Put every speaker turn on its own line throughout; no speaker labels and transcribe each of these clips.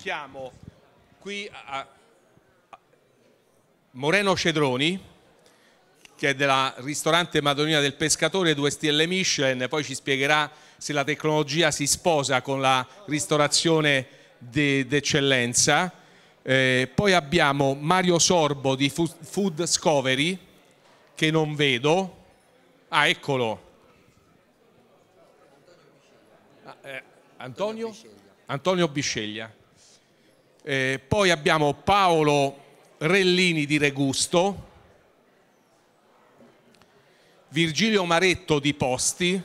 Chiamo qui a Moreno Cedroni, che è della ristorante Madonina del Pescatore 2 Stelle Michelin poi ci spiegherà se la tecnologia si sposa con la ristorazione d'eccellenza. Eh, poi abbiamo Mario Sorbo di Food Discovery, che non vedo. Ah, eccolo. Ah, eh, Antonio? Antonio Bisceglia. Eh, poi abbiamo Paolo Rellini di Regusto, Virgilio Maretto di Posti,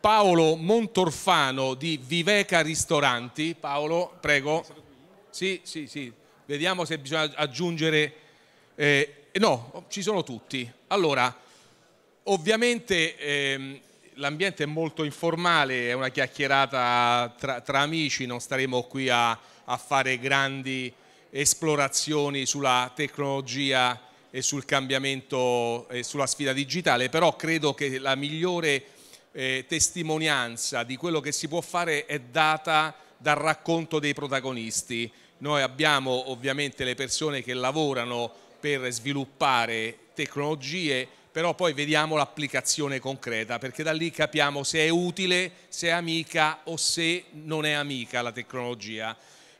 Paolo Montorfano di Viveca Ristoranti. Paolo, prego. Sì, sì, sì. Vediamo se bisogna aggiungere... Eh, no, ci sono tutti. Allora, ovviamente ehm, l'ambiente è molto informale, è una chiacchierata tra, tra amici, non staremo qui a a fare grandi esplorazioni sulla tecnologia e sul cambiamento e sulla sfida digitale, però credo che la migliore eh, testimonianza di quello che si può fare è data dal racconto dei protagonisti. Noi abbiamo ovviamente le persone che lavorano per sviluppare tecnologie, però poi vediamo l'applicazione concreta, perché da lì capiamo se è utile, se è amica o se non è amica la tecnologia.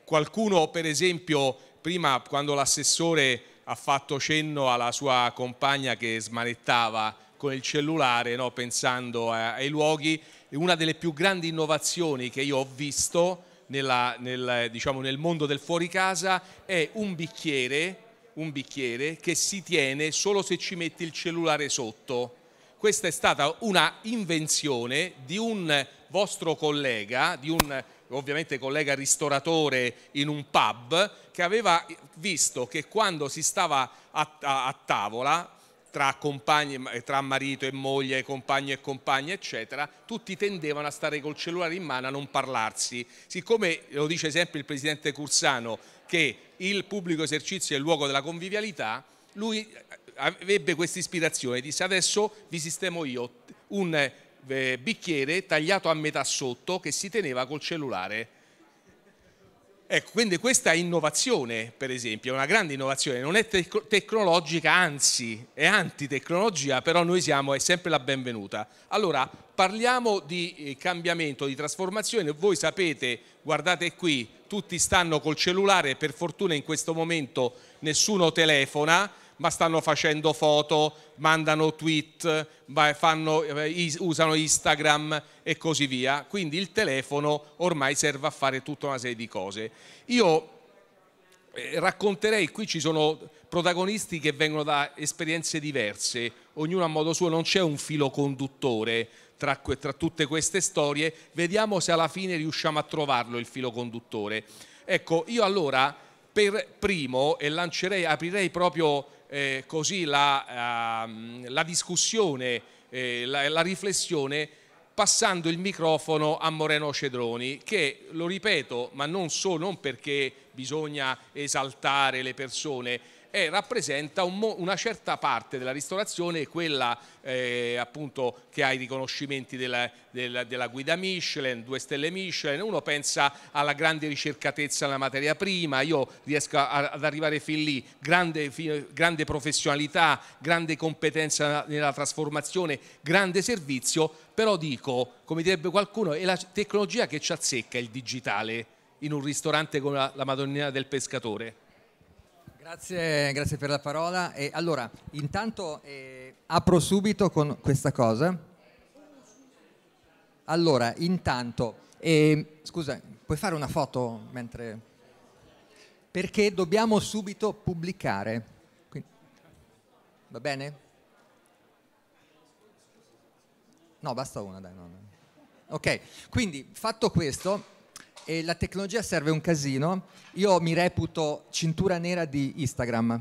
Qualcuno, per esempio, prima quando l'assessore ha fatto cenno alla sua compagna che smanettava con il cellulare, no, pensando ai luoghi, una delle più grandi innovazioni che io ho visto nella, nel, diciamo, nel mondo del fuoricasa è un bicchiere, un bicchiere che si tiene solo se ci metti il cellulare sotto. Questa è stata una invenzione di un vostro collega, di un ovviamente collega ristoratore in un pub, che aveva visto che quando si stava a, a, a tavola tra, compagni, eh, tra, marito e moglie, compagno e compagna, eccetera, tutti tendevano a stare col cellulare in mano, a non parlarsi. Siccome, lo dice sempre il presidente Cursano, che il pubblico esercizio è il luogo della convivialità, lui eh, eh, avrebbe questa ispirazione, disse adesso vi sistemo io un eh, bicchiere tagliato a metà sotto che si teneva col cellulare. Ecco, quindi questa innovazione, per esempio, è una grande innovazione, non è tec tecnologica, anzi è antitecnologia, però noi siamo, è sempre la benvenuta. Allora, parliamo di eh, cambiamento, di trasformazione, voi sapete, guardate qui, tutti stanno col cellulare, per fortuna in questo momento nessuno telefona, ma stanno facendo foto, mandano tweet, fanno, eh, usano Instagram e così via. Quindi il telefono ormai serve a fare tutta una serie di cose. Io eh, racconterei, qui ci sono protagonisti che vengono da esperienze diverse, ognuno a modo suo, non c'è un filo conduttore tra, tra, tutte queste storie, vediamo se alla fine riusciamo a trovarlo il filo conduttore. Ecco, io allora per primo e lancerei, aprirei proprio eh, così la, uh, la discussione, eh, la, la, riflessione passando il microfono a Moreno Cedroni che, lo ripeto, ma non so, non perché bisogna esaltare le persone, e eh, rappresenta un una certa parte della ristorazione, quella eh, appunto che ha i riconoscimenti della, della, della, guida Michelin, due stelle Michelin, uno pensa alla grande ricercatezza nella materia prima, io riesco a, ad arrivare fin lì, grande, grande professionalità, grande competenza nella, nella trasformazione, grande servizio, però dico, come direbbe qualcuno, è la tecnologia che ci azzecca il digitale in un ristorante come la, la Madonnina del Pescatore.
Grazie, grazie per la parola. E allora, intanto eh, apro subito con questa cosa. Allora, intanto, eh, scusa, puoi fare una foto mentre... Perché dobbiamo subito pubblicare. Quindi, va bene? No, basta una, dai. No, no. Ok, quindi fatto questo, e la tecnologia serve un casino. Io mi reputo cintura nera di Instagram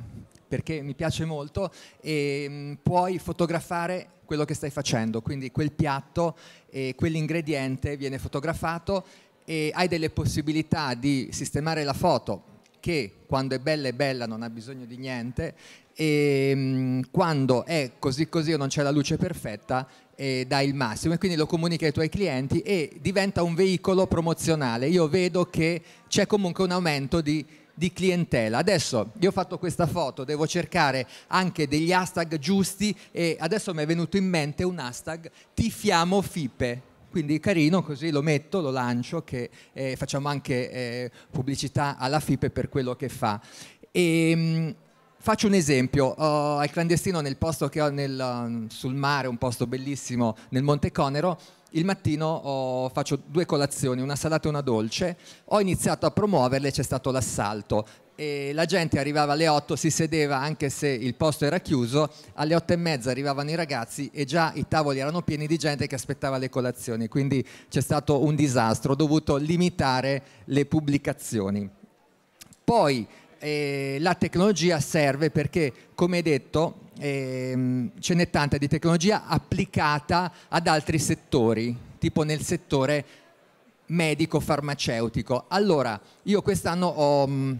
perché mi piace molto e mm, puoi fotografare quello che stai facendo, quindi quel piatto e quell'ingrediente viene fotografato e hai delle possibilità di sistemare la foto che quando è bella è bella, non ha bisogno di niente, e ehm, quando è così così o non c'è la luce perfetta eh, dai il massimo e quindi lo comunica ai tuoi clienti e diventa un veicolo promozionale. Io vedo che c'è comunque un aumento di, di clientela. Adesso io ho fatto questa foto, devo cercare anche degli hashtag giusti e adesso mi è venuto in mente un hashtag tifiamo Fipe quindi carino così lo metto, lo lancio, che eh, facciamo anche eh, pubblicità alla FIPE per quello che fa. E, ehm, Faccio un esempio, uh, al clandestino nel posto che ho nel, uh, sul mare, un posto bellissimo nel Monte Conero, il mattino oh, faccio due colazioni, una salata e una dolce, ho iniziato a promuoverle, c'è stato l'assalto e la gente arrivava alle 8, si sedeva anche se il posto era chiuso, alle 8 e mezza arrivavano i ragazzi e già i tavoli erano pieni di gente che aspettava le colazioni, quindi c'è stato un disastro, ho dovuto limitare le pubblicazioni. Poi eh, la tecnologia serve perché, come detto, ehm, ce n'è tanta di tecnologia applicata ad altri settori, tipo nel settore medico-farmaceutico. Allora, io quest'anno ho mh, mm,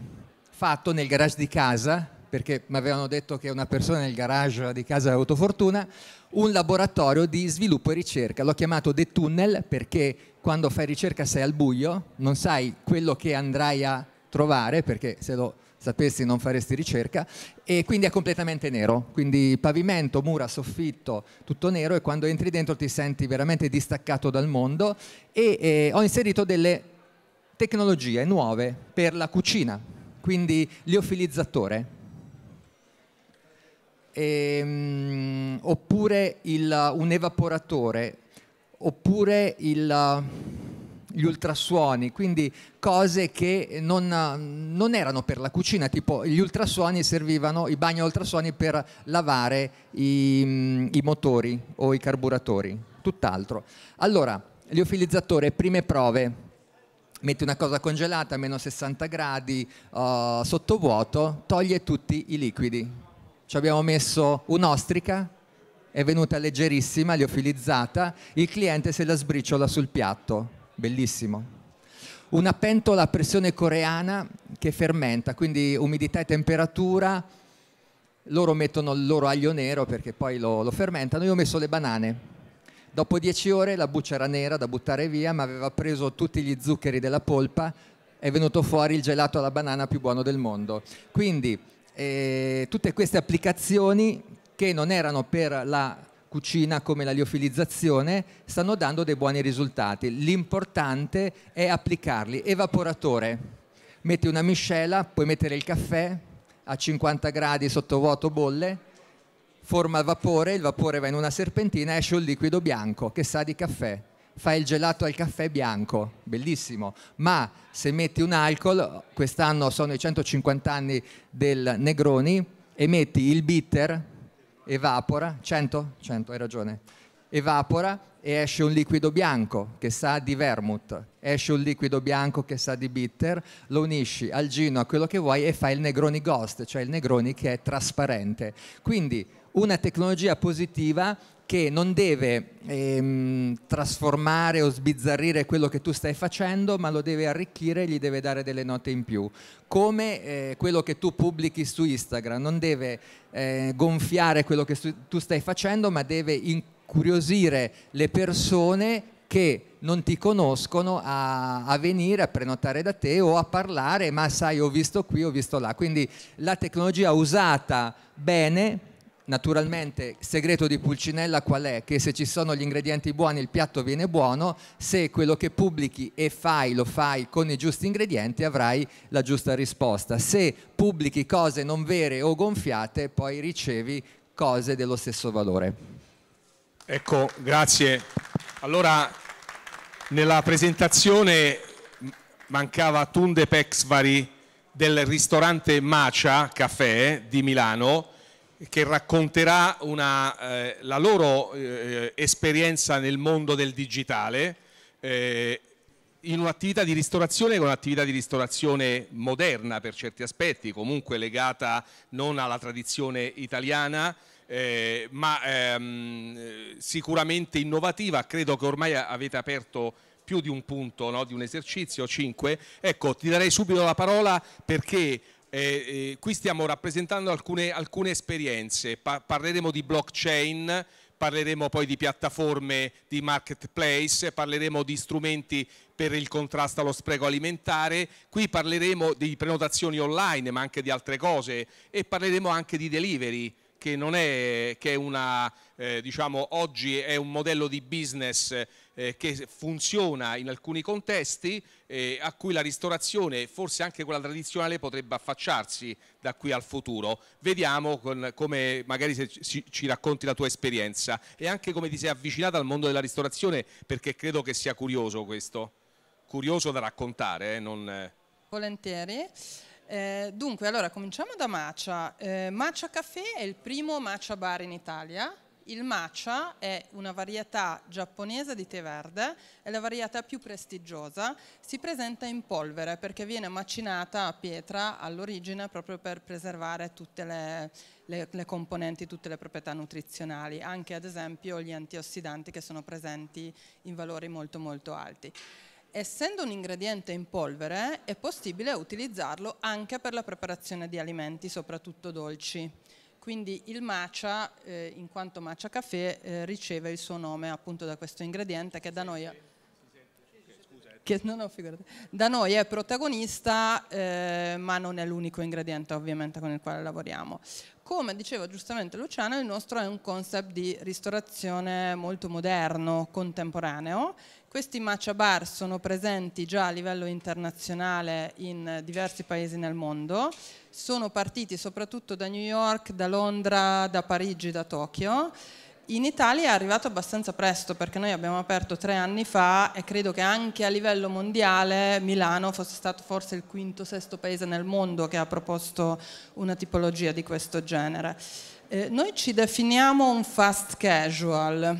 fatto nel garage di casa, perché mi avevano detto che una persona nel garage di casa aveva avuto fortuna, un laboratorio di sviluppo e ricerca. L'ho chiamato The Tunnel perché quando fai ricerca sei al buio, non sai quello che andrai a trovare, perché se lo sapessi non faresti ricerca, e quindi è completamente nero, quindi pavimento, mura, soffitto, tutto nero e quando entri dentro ti senti veramente distaccato dal mondo e eh, ho inserito delle tecnologie nuove per la cucina, quindi liofilizzatore. E, ehm, oppure il, un evaporatore, oppure il gli ultrasuoni, quindi cose che non, non, erano per la cucina, tipo gli ultrasuoni servivano, i bagni ultrasuoni per lavare i, i motori o i carburatori, tutt'altro. Allora, liofilizzatore, prime prove, metti una cosa congelata a meno 60 gradi, uh, sottovuoto, toglie tutti i liquidi. Ci abbiamo messo un'ostrica, è venuta leggerissima, liofilizzata, il cliente se la sbriciola sul piatto bellissimo. Una pentola a pressione coreana che fermenta, quindi umidità e temperatura, loro mettono il loro aglio nero perché poi lo, lo fermentano, io ho messo le banane. Dopo dieci ore la buccia era nera da buttare via, ma aveva preso tutti gli zuccheri della polpa, è venuto fuori il gelato alla banana più buono del mondo. Quindi eh, tutte queste applicazioni che non erano per la cucina come la liofilizzazione stanno dando dei buoni risultati. L'importante è applicarli. Evaporatore. Metti una miscela, puoi mettere il caffè a 50 gradi sottovuoto bolle, forma il vapore, il vapore va in una serpentina, esce un liquido bianco che sa di caffè. Fai il gelato al caffè bianco, bellissimo. Ma se metti un alcol, quest'anno sono i 150 anni del Negroni, e metti il bitter, evapora, 100? 100, hai ragione, evapora e esce un liquido bianco che sa di vermouth, esce un liquido bianco che sa di bitter, lo unisci al gino, a quello che vuoi e fai il Negroni Ghost, cioè il Negroni che è trasparente. Quindi una tecnologia positiva che non deve ehm, trasformare o sbizzarrire quello che tu stai facendo, ma lo deve arricchire e gli deve dare delle note in più. Come eh, quello che tu pubblichi su Instagram, non deve eh, gonfiare quello che tu stai facendo, ma deve incuriosire le persone che non ti conoscono a, a, venire a prenotare da te o a parlare, ma sai, ho visto qui, ho visto là. Quindi la tecnologia usata bene naturalmente segreto di Pulcinella qual è? Che se ci sono gli ingredienti buoni il piatto viene buono, se quello che pubblichi e fai lo fai con i giusti ingredienti avrai la giusta risposta. Se pubblichi cose non vere o gonfiate poi ricevi cose dello stesso valore.
Ecco, grazie. Allora, nella presentazione mancava Tunde Pexvari del ristorante Macia Caffè di Milano che racconterà una, eh, la loro eh, esperienza nel mondo del digitale eh, in un'attività di ristorazione che è un'attività di ristorazione moderna per certi aspetti, comunque legata non alla tradizione italiana, eh, ma ehm, sicuramente innovativa. Credo che ormai avete aperto più di un punto no, di un esercizio, cinque. Ecco, ti darei subito la parola perché eh, eh, qui stiamo rappresentando alcune, alcune esperienze, pa parleremo di blockchain, parleremo poi di piattaforme di marketplace, parleremo di strumenti per il contrasto allo spreco alimentare, qui parleremo di prenotazioni online ma anche di altre cose e parleremo anche di delivery che, è, che è una, eh, diciamo, oggi è un modello di business eh, che funziona in alcuni contesti eh, a cui la ristorazione, forse anche quella tradizionale, potrebbe affacciarsi da qui al futuro. Vediamo con, come magari se ci, ci, racconti la tua esperienza e anche come ti sei avvicinata al mondo della ristorazione perché credo che sia curioso questo, curioso da raccontare. Eh, non... Eh.
Volentieri. Eh, dunque, allora cominciamo da Macia. Eh, Macia Café è il primo Macia Bar in Italia il matcha è una varietà giapponese di tè verde, è la varietà più prestigiosa, si presenta in polvere perché viene macinata a pietra all'origine proprio per preservare tutte le, le, le, componenti, tutte le proprietà nutrizionali, anche ad esempio gli antiossidanti che sono presenti in valori molto molto alti. Essendo un ingrediente in polvere è possibile utilizzarlo anche per la preparazione di alimenti, soprattutto dolci quindi il matcha, eh, in quanto matcha caffè, eh, riceve il suo nome appunto da questo ingrediente che da noi... È, che, no, no, da noi è protagonista, eh, ma non è l'unico ingrediente ovviamente con il quale lavoriamo. Come diceva giustamente Luciana, il nostro è un concept di ristorazione molto moderno, contemporaneo. Questi matcha bar sono presenti già a livello internazionale in diversi paesi nel mondo sono partiti soprattutto da New York, da Londra, da Parigi, da Tokyo. In Italia è arrivato abbastanza presto perché noi abbiamo aperto tre anni fa e credo che anche a livello mondiale Milano fosse stato forse il quinto, o sesto paese nel mondo che ha proposto una tipologia di questo genere. Eh, noi ci definiamo un fast casual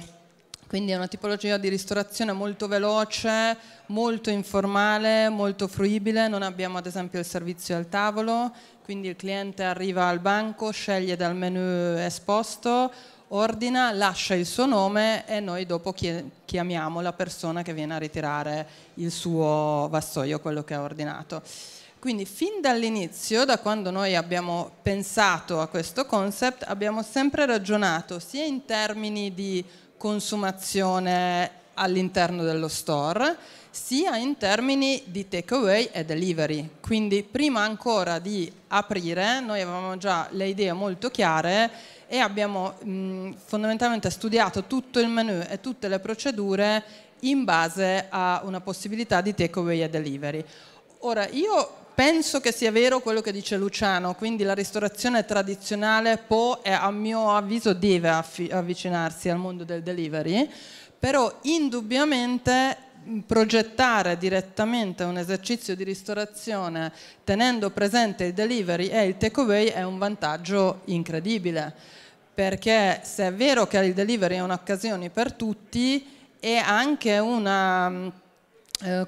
quindi è una tipologia di ristorazione molto veloce, molto informale, molto fruibile. Non abbiamo ad esempio il servizio al tavolo, quindi il cliente arriva al banco, sceglie dal menu esposto, ordina, lascia il suo nome e noi dopo chiamiamo la persona che viene a ritirare il suo vassoio, quello che ha ordinato. Quindi fin dall'inizio, da quando noi abbiamo pensato a questo concept, abbiamo sempre ragionato sia in termini di consumazione all'interno dello store, sia in termini di takeaway e delivery. Quindi prima ancora di aprire noi avevamo già le idee molto chiare e abbiamo mh, mm, fondamentalmente studiato tutto il menu e tutte le procedure in base a una possibilità di takeaway e delivery. Ora io penso che sia vero quello che dice Luciano, quindi la ristorazione tradizionale può e a mio avviso deve avvicinarsi al mondo del delivery, però indubbiamente progettare direttamente un esercizio di ristorazione tenendo presente il delivery e il takeaway è un vantaggio incredibile, perché se è vero che il delivery è un'occasione per tutti, è anche una, eh,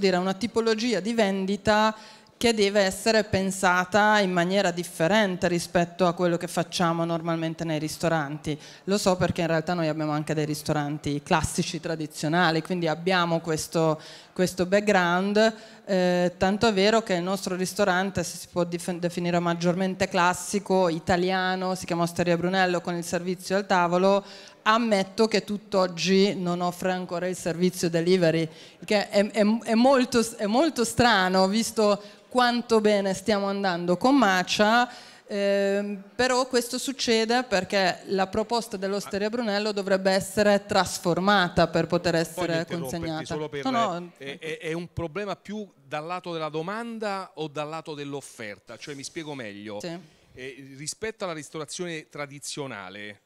dire, una tipologia di vendita che deve essere pensata in maniera differente rispetto a quello che facciamo normalmente nei ristoranti. Lo so perché in realtà noi abbiamo anche dei ristoranti classici, tradizionali, quindi abbiamo questo, questo background, eh, tanto è vero che il nostro ristorante se si può definire maggiormente classico, italiano, si chiama Osteria Brunello con il servizio al tavolo, ammetto che tutt'oggi non offre ancora il servizio delivery, che è, è, è, molto, è molto strano, visto quanto bene stiamo andando con Macia. Eh, però questo succede perché la proposta dell'Osteria Brunello dovrebbe essere trasformata per poter essere consegnata. Per, no, no.
È, è, un problema più dal lato della domanda o dal lato dell'offerta? Cioè, mi spiego meglio. Sì. Eh, rispetto alla ristorazione tradizionale,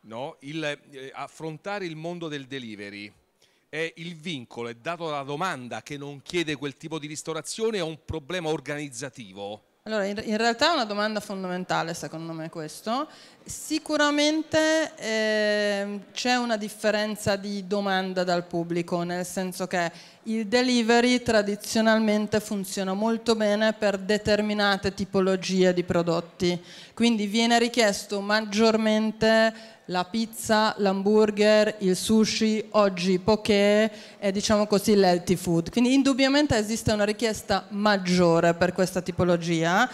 no? il, eh, affrontare il mondo del delivery è il vincolo, è dato dalla domanda che non chiede quel tipo di ristorazione o un problema organizzativo?
Allora, in, realtà è una domanda fondamentale secondo me questo. Sicuramente eh, c'è una differenza di domanda dal pubblico, nel senso che il delivery tradizionalmente funziona molto bene per determinate tipologie di prodotti, quindi viene richiesto maggiormente la pizza, l'hamburger, il sushi, oggi poké e diciamo così l'healthy food. Quindi indubbiamente esiste una richiesta maggiore per questa tipologia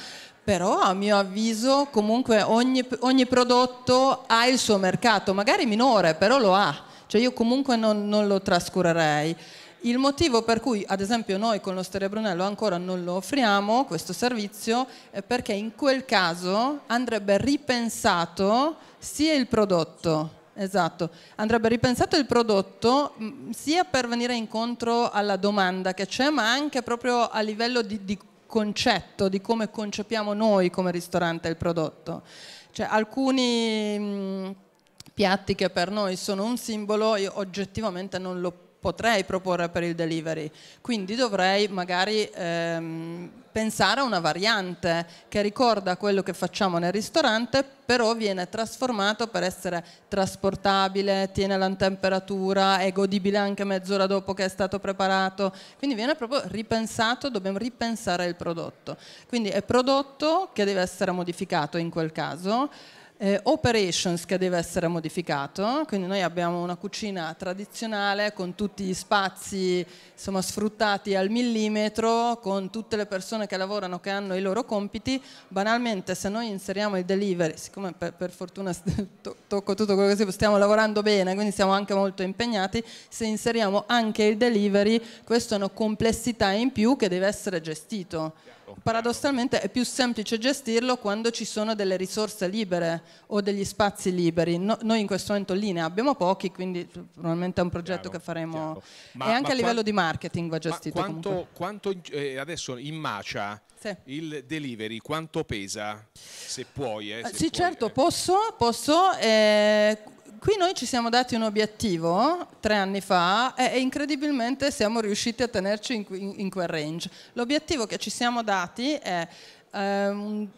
però a mio avviso comunque ogni, ogni, prodotto ha il suo mercato, magari minore, però lo ha, cioè io comunque non, non lo trascurerei. Il motivo per cui ad esempio noi con l'Osteria Brunello ancora non lo offriamo questo servizio è perché in quel caso andrebbe ripensato sia il prodotto, esatto, andrebbe ripensato il prodotto mm, sia per venire incontro alla domanda che c'è, ma anche proprio a livello di, di concetto, di come concepiamo noi come ristorante il prodotto. Cioè, alcuni mh, mm, piatti che per noi sono un simbolo, io oggettivamente non lo potrei proporre per il delivery. Quindi dovrei magari ehm, pensare a una variante che ricorda quello che facciamo nel ristorante, però viene trasformato per essere trasportabile, tiene la temperatura, è godibile anche mezz'ora dopo che è stato preparato. Quindi viene proprio ripensato, dobbiamo ripensare il prodotto. Quindi è prodotto che deve essere modificato in quel caso eh, operations che deve essere modificato, quindi noi abbiamo una cucina tradizionale con tutti gli spazi insomma, sfruttati al millimetro, con tutte le persone che lavorano che hanno i loro compiti, banalmente se noi inseriamo il delivery, siccome per, per fortuna to tocco tutto quello che stiamo lavorando bene, quindi siamo anche molto impegnati, se inseriamo anche il delivery, questa è una complessità in più che deve essere gestito. Ecco. Paradossalmente è più semplice gestirlo quando ci sono delle risorse libere o degli spazi liberi. No, noi in questo momento lì ne abbiamo pochi, quindi probabilmente è un progetto chiaro, che faremo. Ma, e anche a livello di marketing va gestito. quanto,
quanto eh, adesso in Macia sì. il delivery quanto pesa? Se puoi. Eh, ah, se sì, puoi,
certo, eh. posso. posso eh, qui noi ci siamo dati un obiettivo tre anni fa e, incredibilmente siamo riusciti a tenerci in, in, in quel range. L'obiettivo che ci siamo dati è Um,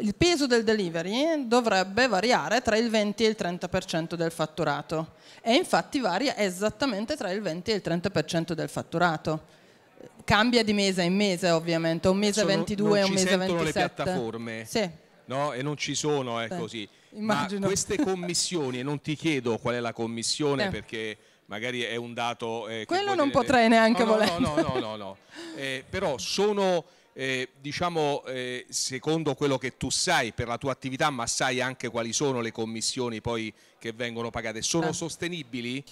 il peso del delivery dovrebbe variare tra il 20 e il 30% del fatturato e infatti varia esattamente tra il 20 e il 30% del fatturato. Cambia di mese in mese ovviamente, un mese sono, 22 e un mese 27. Non ci sono le piattaforme sì.
no? e non ci sono, è Beh. così. Immagino. Ma queste commissioni, e non ti chiedo qual è la commissione eh. perché magari è un dato... Eh, Quello non potrei neanche no, volendo. No, no, no, no, no. Eh, però sono... Eh, diciamo eh, secondo quello che tu sai per la tua attività ma sai anche quali sono le commissioni poi che vengono pagate sono eh. sostenibili?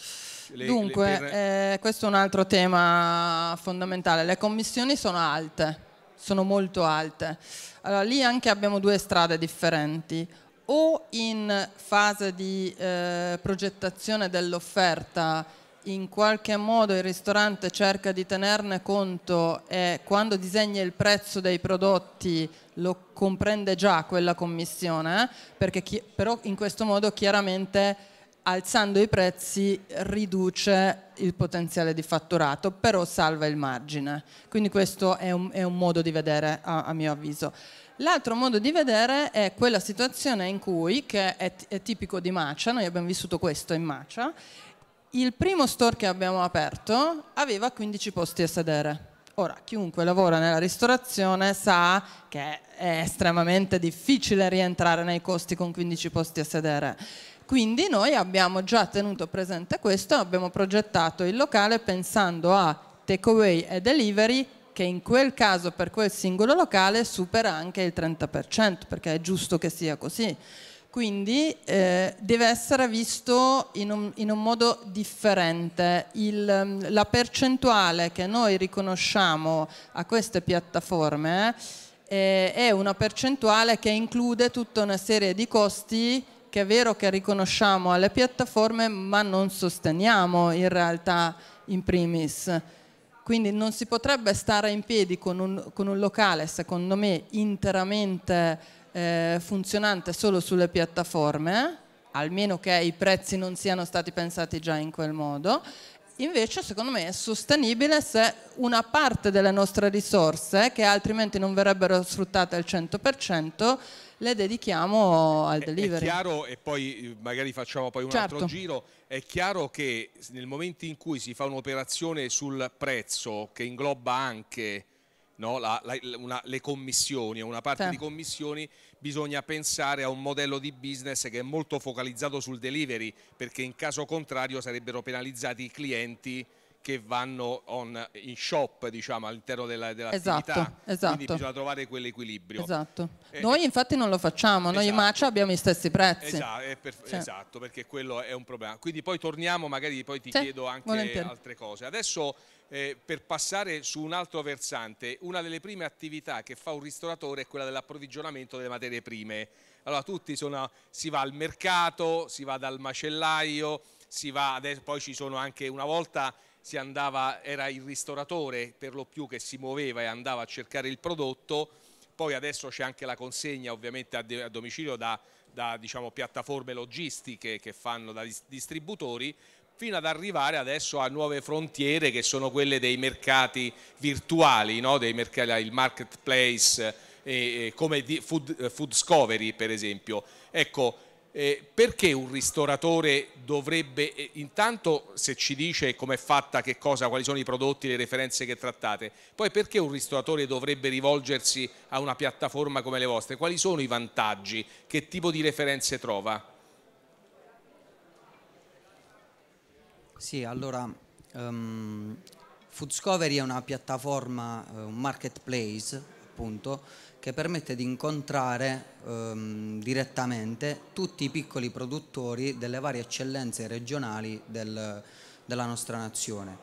Le, dunque le per...
Eh, questo è un altro tema fondamentale le commissioni sono alte sono molto alte allora lì anche abbiamo due strade differenti o in fase di eh, progettazione dell'offerta in qualche modo il ristorante cerca di tenerne conto e quando disegna il prezzo dei prodotti lo comprende già quella commissione, eh, perché chi, però in questo modo chiaramente alzando i prezzi riduce il potenziale di fatturato, però salva il margine. Quindi questo è un, è un modo di vedere a, a mio avviso. L'altro modo di vedere è quella situazione in cui, che è, è tipico di Macia, noi abbiamo vissuto questo in Macia, il primo store che abbiamo aperto aveva 15 posti a sedere. Ora, chiunque lavora nella ristorazione sa che è estremamente difficile rientrare nei costi con 15 posti a sedere. Quindi noi abbiamo già tenuto presente questo, abbiamo progettato il locale pensando a takeaway e delivery che in quel caso per quel singolo locale supera anche il 30%, perché è giusto che sia così. Quindi eh, deve essere visto in un, in un modo differente. Il, mm, la percentuale che noi riconosciamo a queste piattaforme eh, è una percentuale che include tutta una serie di costi che è vero che riconosciamo alle piattaforme ma non sosteniamo in realtà in primis. Quindi non si potrebbe stare in piedi con un, con un locale, secondo me, interamente eh, funzionante solo sulle piattaforme, almeno che i prezzi non siano stati pensati già in quel modo, Invece, secondo me, è sostenibile se una parte delle nostre risorse, che altrimenti non verrebbero sfruttate al 100%, le dedichiamo al delivery. È,
chiaro, e poi magari facciamo poi un certo. altro giro, è chiaro che nel momento in cui si fa un'operazione sul prezzo, che ingloba anche no, la, la, una, le commissioni, una parte sì. di commissioni, bisogna pensare a un modello di business che è molto focalizzato sul delivery, perché in caso contrario sarebbero penalizzati i clienti che vanno on, in shop diciamo, all'interno della, dell'attività, esatto, esatto. quindi bisogna trovare quell'equilibrio. Esatto. Eh, eh, noi
infatti non lo facciamo, noi in esatto. Marcia abbiamo gli stessi prezzi.
Per, sì. Esatto, perché quello è un problema. Quindi poi torniamo, magari poi ti sì, chiedo anche volentieri. altre cose. Adesso eh, per passare su un altro versante, una delle prime attività che fa un ristoratore è quella dell'approvvigionamento delle materie prime. Allora tutti sono, si va al mercato, si va dal macellaio, si va, adesso, poi ci sono anche una volta si andava, era il ristoratore per lo più che si muoveva e andava a cercare il prodotto, poi adesso c'è anche la consegna ovviamente a, a domicilio da, da diciamo, piattaforme logistiche che fanno da distributori, fino ad arrivare adesso a nuove frontiere che sono quelle dei mercati virtuali, no? dei mercati, il marketplace eh, come food, eh, food Discovery per esempio. Ecco, eh, perché un ristoratore dovrebbe, eh, intanto se ci dice com'è fatta, che cosa, quali sono i prodotti, le referenze che trattate, poi perché un ristoratore dovrebbe rivolgersi a una piattaforma come le vostre? Quali sono i vantaggi? Che tipo di referenze trova?
Sì, allora um, ehm, Foodscovery è una piattaforma, eh, un marketplace appunto, che permette di incontrare um, direttamente tutti i piccoli produttori delle varie eccellenze regionali del, della nostra nazione.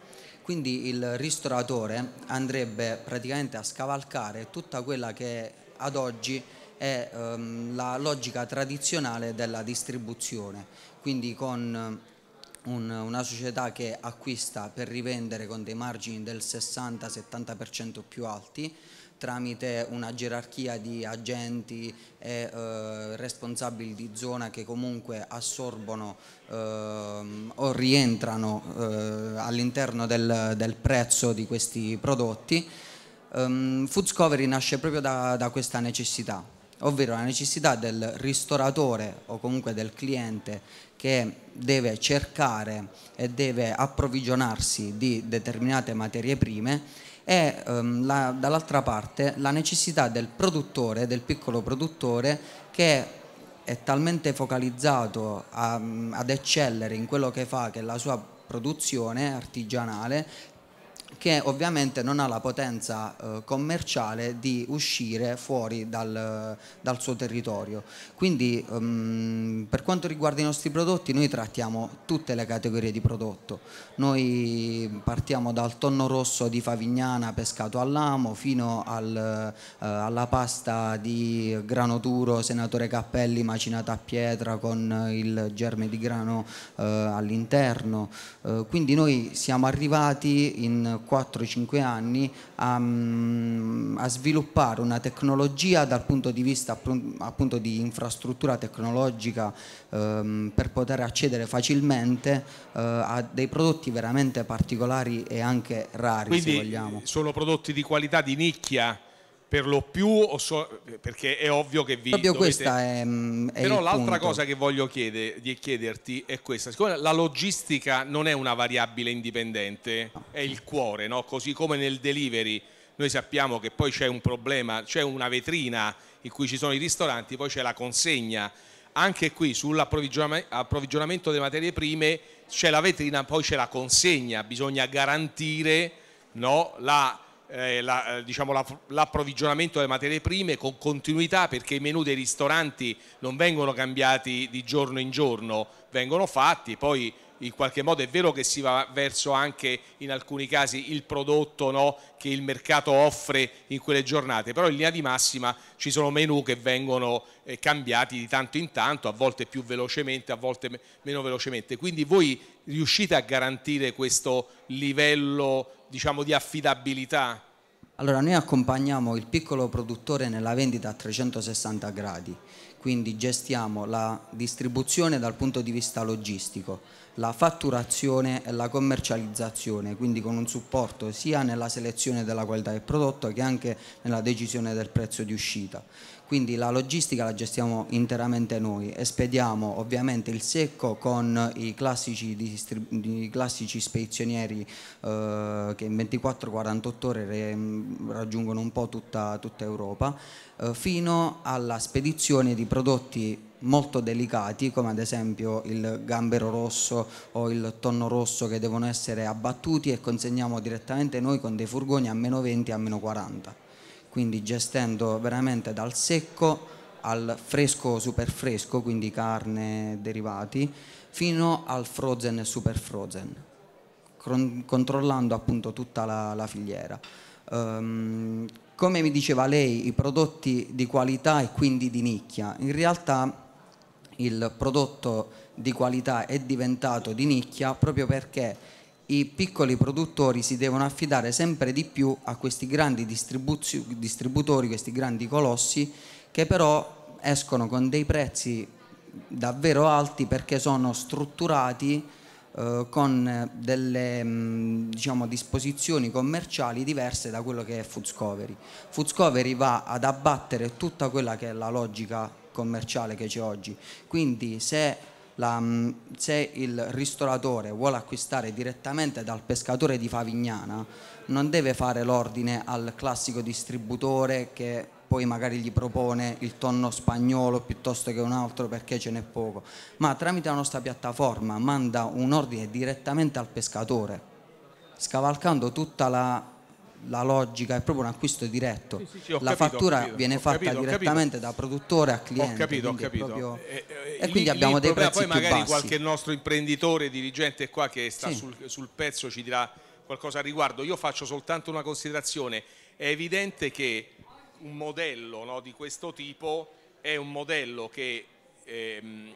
Quindi il ristoratore andrebbe praticamente a scavalcare tutta quella che ad oggi è um, la logica tradizionale della distribuzione, quindi con un, una società che acquista per rivendere con dei margini del 60-70% più alti tramite una gerarchia di agenti e eh, responsabili di zona che comunque assorbono eh, o rientrano eh, all'interno del, del, prezzo di questi prodotti. Um, ehm, Foodscovery nasce proprio da, da questa necessità ovvero la necessità del ristoratore o comunque del cliente che deve cercare e deve approvvigionarsi di determinate materie prime e ehm, dall'altra parte la necessità del produttore, del piccolo produttore che è talmente focalizzato a, ad eccellere in quello che fa che è la sua produzione artigianale che ovviamente non ha la potenza eh, commerciale di uscire fuori dal, dal suo territorio. Quindi ehm, per quanto riguarda i nostri prodotti noi trattiamo tutte le categorie di prodotto, noi partiamo dal tonno rosso di Favignana pescato all'amo fino al, eh, alla pasta di grano duro senatore Cappelli macinata a pietra con il germe di grano eh, all'interno, eh, quindi noi siamo arrivati in 4-5 anni a, mm, a, sviluppare una tecnologia dal punto di vista appunto di infrastruttura tecnologica ehm, per poter accedere facilmente eh, a dei prodotti veramente particolari e anche rari Quindi, se
vogliamo. Eh, sono prodotti di qualità di nicchia per lo più so, perché è ovvio che vi Proprio dovete... questa
è, mm, è però l'altra punto. cosa
che voglio chiedere, chiederti è questa siccome la logistica non è una variabile indipendente è il cuore no? così come nel delivery noi sappiamo che poi c'è un problema c'è una vetrina in cui ci sono i ristoranti poi c'è la consegna anche qui sull'approvvigionamento delle materie prime c'è la vetrina poi c'è la consegna bisogna garantire no, la eh, la, eh, diciamo, l'approvvigionamento delle materie prime con continuità perché i menu dei ristoranti non vengono cambiati di giorno in giorno, vengono fatti, poi in qualche modo è vero che si va verso anche in alcuni casi il prodotto no, che il mercato offre in quelle giornate, però in linea di massima ci sono menu che vengono eh, cambiati di tanto in tanto, a volte più velocemente, a volte meno velocemente, quindi voi riuscite a garantire questo livello diciamo, di affidabilità?
Allora noi accompagniamo il piccolo produttore nella vendita a 360 gradi, quindi gestiamo la distribuzione dal punto di vista logistico, la fatturazione e la commercializzazione, quindi con un supporto sia nella selezione della qualità del prodotto che anche nella decisione del prezzo di uscita. Quindi la logistica la gestiamo interamente noi, e spediamo ovviamente il secco con i classici, i classici spedizionieri eh, che in 24-48 ore raggiungono un po' tutta, tutta Europa, eh, fino alla spedizione di prodotti molto delicati come ad esempio il gambero rosso o il tonno rosso che devono essere abbattuti e consegniamo direttamente noi con dei furgoni a meno 20 a meno 40 quindi gestendo veramente dal secco al fresco super fresco quindi carne derivati fino al frozen e super frozen controllando appunto tutta la, la filiera um, come mi diceva lei, i prodotti di qualità e quindi di nicchia. In realtà il prodotto di qualità è diventato di nicchia proprio perché i piccoli produttori si devono affidare sempre di più a questi grandi distributori, questi grandi colossi che però escono con dei prezzi davvero alti perché sono strutturati eh, con delle mm, diciamo, disposizioni commerciali diverse da quello che è Foodscovery. Foodscovery va ad abbattere tutta quella che è la logica commerciale che c'è oggi. Quindi se la, mm, se il ristoratore vuole acquistare direttamente dal pescatore di Favignana, non deve fare l'ordine al classico distributore che poi magari gli propone il tonno spagnolo piuttosto che un altro perché ce n'è poco, ma tramite la nostra piattaforma manda un ordine direttamente al pescatore, scavalcando tutta la la logica è proprio un acquisto diretto. Sì, sì, sì, la capito, fattura capito, viene fatta capito, direttamente da produttore a cliente. Ho capito, ho capito. Proprio... Eh, eh, e, quindi lì, abbiamo lì dei prezzi poi magari bassi. qualche nostro
imprenditore, dirigente qua che sta sul, sul pezzo ci dirà qualcosa al riguardo. Io faccio soltanto una considerazione. È evidente che un modello no, di questo tipo è un modello che ehm,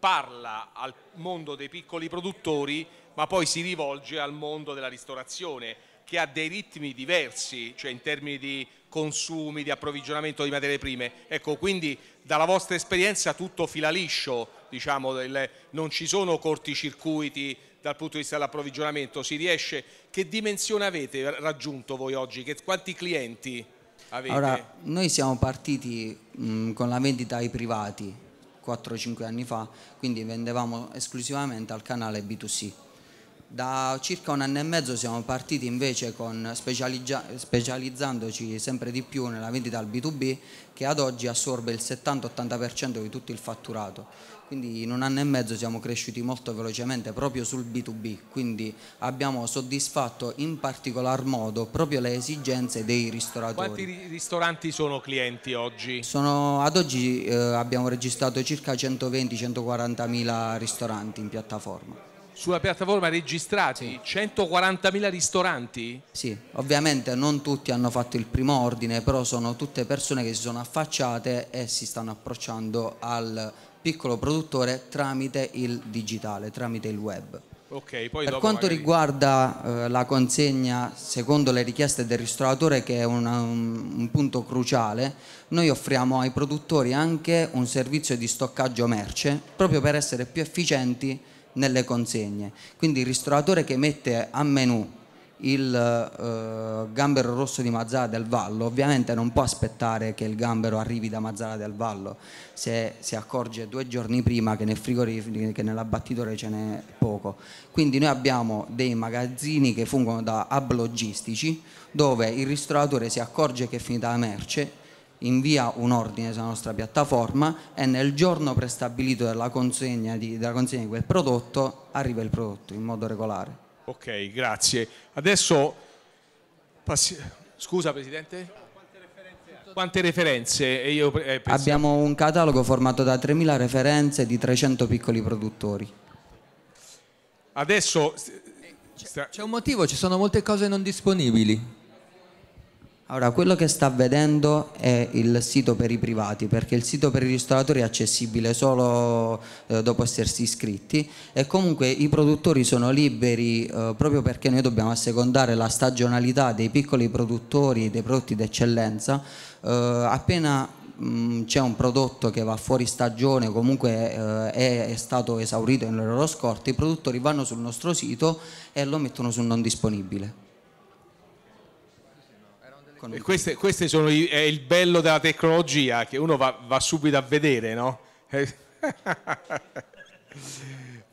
parla al mondo dei piccoli produttori ma poi si rivolge al mondo della ristorazione che ha dei ritmi diversi, cioè in termini di consumi, di approvvigionamento di materie prime. Ecco, quindi dalla vostra esperienza tutto fila liscio, diciamo, del, non ci sono corticircuiti dal punto di vista dell'approvvigionamento, si riesce. Che dimensione avete raggiunto voi oggi? Che, quanti clienti avete? Allora,
noi siamo partiti mh, con la vendita ai privati 4-5 anni fa, quindi vendevamo esclusivamente al canale B2C da circa un anno e mezzo siamo partiti invece con, specializzandoci sempre di più nella vendita al B2B che ad oggi assorbe il 70-80% di tutto il fatturato. Quindi in un anno e mezzo siamo cresciuti molto velocemente proprio sul B2B, quindi abbiamo soddisfatto in particolar modo proprio le esigenze dei ristoratori.
Quanti ristoranti sono clienti oggi? Sono,
ad oggi eh, abbiamo registrato circa 120-140 mila ristoranti in piattaforma
sulla piattaforma registrati sì. 140.000 ristoranti?
Sì, ovviamente non tutti hanno fatto il primo ordine, però sono tutte persone che si sono affacciate e si stanno approcciando al piccolo produttore tramite il digitale, tramite il web.
Okay, per quanto magari...
riguarda eh, la consegna secondo le richieste del ristoratore, che è una, un, un, punto cruciale, noi offriamo ai produttori anche un servizio di stoccaggio merce proprio per essere più efficienti nelle consegne. Quindi il ristoratore che mette a menù il eh, gambero rosso di Mazzara del Vallo ovviamente non può aspettare che il gambero arrivi da Mazzara del Vallo se si accorge due giorni prima che nel frigorifero che nell'abbattitore ce n'è poco quindi noi abbiamo dei magazzini che fungono da hub logistici dove il ristoratore si accorge che è finita la merce invia un ordine sulla nostra piattaforma e nel giorno prestabilito della consegna di, della consegna di quel prodotto arriva il prodotto in modo regolare.
Ok, grazie.
Adesso passi...
scusa Presidente. Quante referenze? Io, eh, pensavo...
Abbiamo un catalogo formato da 3.000 referenze di 300 piccoli produttori.
Adesso c'è un
motivo, ci sono molte cose non disponibili.
Allora, quello che sta vedendo è il sito per i privati, perché il sito per i ristoratori è accessibile solo eh, dopo essersi iscritti e comunque i produttori sono liberi eh, proprio perché noi dobbiamo assecondare la stagionalità dei piccoli produttori dei prodotti d'eccellenza. Eh, appena mm, c'è un prodotto che va fuori stagione, comunque eh, è, è, stato esaurito nelle loro scorte, i produttori vanno sul nostro sito e lo mettono sul non disponibile.
Ecco, queste, queste, sono i, è il bello della tecnologia che uno va, va subito a vedere, no? Eh.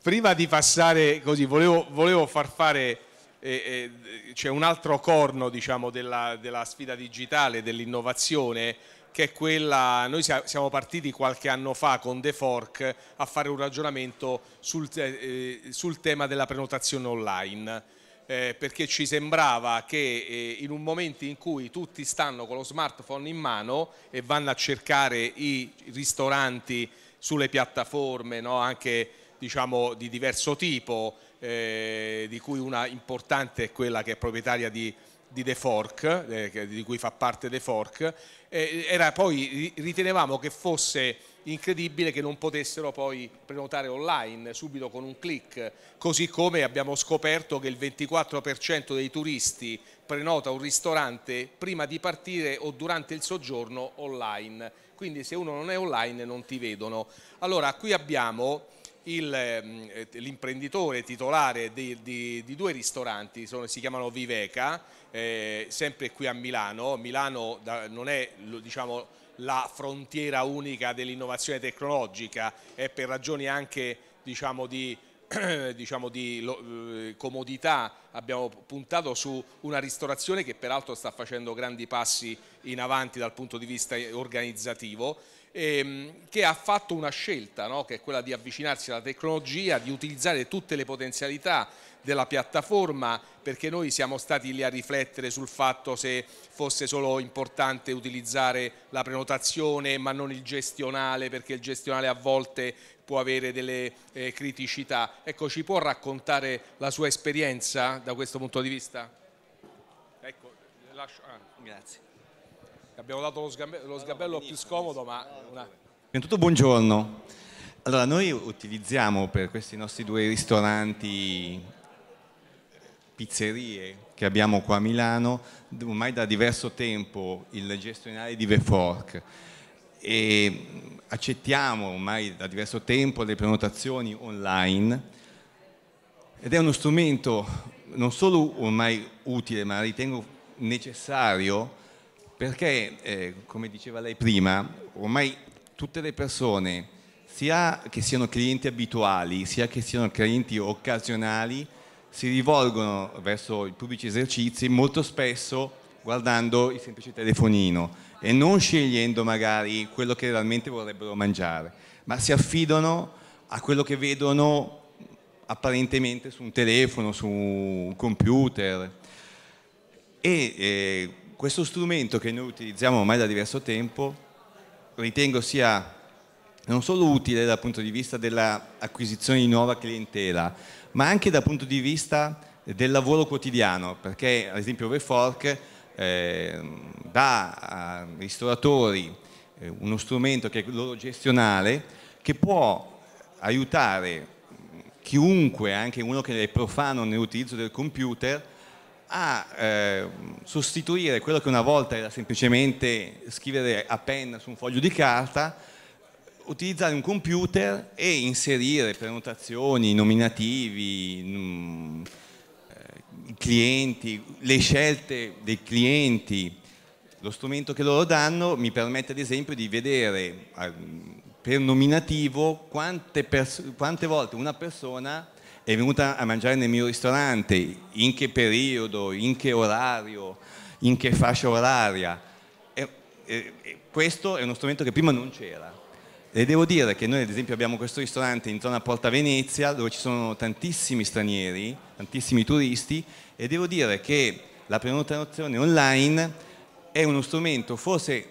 Prima di passare così, volevo, volevo far fare eh, eh, c'è un altro corno diciamo, della, della sfida digitale, dell'innovazione, che è quella, noi siamo partiti qualche anno fa con The Fork a fare un ragionamento sul, eh, sul tema della prenotazione online eh, perché ci sembrava che eh, in un momento in cui tutti stanno con lo smartphone in mano e vanno a cercare i ristoranti sulle piattaforme, no? anche diciamo, di diverso tipo, eh, di cui una importante è quella che è proprietaria di, di The Fork, eh, di cui fa parte The Fork, eh, era, poi ritenevamo che fosse incredibile che non potessero poi prenotare online subito con un click, così come abbiamo scoperto che il 24% dei turisti prenota un ristorante prima di partire o durante il soggiorno online, quindi se uno non è online non ti vedono. Allora qui abbiamo ehm, l'imprenditore titolare di, di, di, due ristoranti, sono, si chiamano Viveca, eh, sempre qui a Milano, Milano da, non è diciamo, la frontiera unica dell'innovazione tecnologica e per ragioni anche diciamo, di diciamo di eh, comodità abbiamo puntato su una ristorazione che peraltro sta facendo grandi passi in avanti dal punto di vista organizzativo ehm, che ha fatto una scelta no? che è quella di avvicinarsi alla tecnologia di utilizzare tutte le potenzialità della piattaforma perché noi siamo stati lì a riflettere sul fatto se fosse solo importante utilizzare la prenotazione ma non il gestionale perché il gestionale a volte può avere delle eh, criticità. Ecco, ci può raccontare la sua esperienza da questo punto di vista? Ecco, lascio, ah. Grazie. Abbiamo dato lo, sgabello, lo sgabello più scomodo ma... Una...
Innanzitutto buongiorno. Allora, noi utilizziamo per questi nostri due ristoranti pizzerie che abbiamo qua a Milano, ormai da diverso tempo il gestionale di VFork e accettiamo ormai da diverso tempo le prenotazioni online ed è uno strumento non solo ormai utile ma ritengo necessario perché eh, come diceva lei prima ormai tutte le persone sia che siano clienti abituali sia che siano clienti occasionali si rivolgono verso i pubblici esercizi molto spesso guardando il semplice telefonino e non scegliendo magari quello che realmente vorrebbero mangiare, ma si affidano a quello che vedono apparentemente su un telefono, su un computer. E eh, questo strumento che noi utilizziamo ormai da diverso tempo ritengo sia non solo utile dal punto di vista dell'acquisizione di nuova clientela, ma anche dal punto di vista del lavoro quotidiano, perché ad esempio Refork eh, dà a ristoratori eh, uno strumento che è loro gestionale, che può aiutare chiunque, anche uno che è profano nell'utilizzo del computer, a eh, sostituire quello che una volta era semplicemente scrivere a penna su un foglio di carta utilizzare un computer e inserire prenotazioni, nominativi, mm, eh, clienti, le scelte dei clienti, lo strumento che loro danno mi permette ad esempio di vedere per nominativo quante, quante volte una persona è venuta a mangiare nel mio ristorante, in che periodo, in che orario, in che fascia oraria. E, e, questo è uno strumento che prima non c'era. E devo dire che noi ad esempio abbiamo questo ristorante in zona Porta Venezia dove ci sono tantissimi stranieri, tantissimi turisti e devo dire che la prenotazione online è uno strumento forse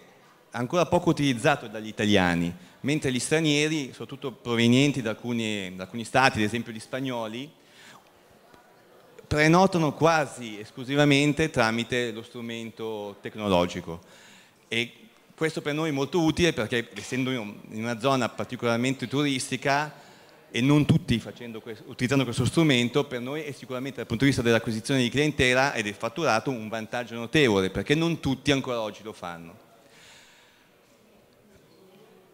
ancora poco utilizzato dagli italiani, mentre gli stranieri, soprattutto provenienti da alcuni, da alcuni stati, ad esempio gli spagnoli, prenotano quasi esclusivamente tramite lo strumento tecnologico. E questo per noi è molto utile perché essendo in una zona particolarmente turistica e non tutti questo, utilizzando questo strumento, per noi è sicuramente dal punto di vista dell'acquisizione di clientela e del fatturato un vantaggio notevole perché non tutti ancora oggi lo fanno.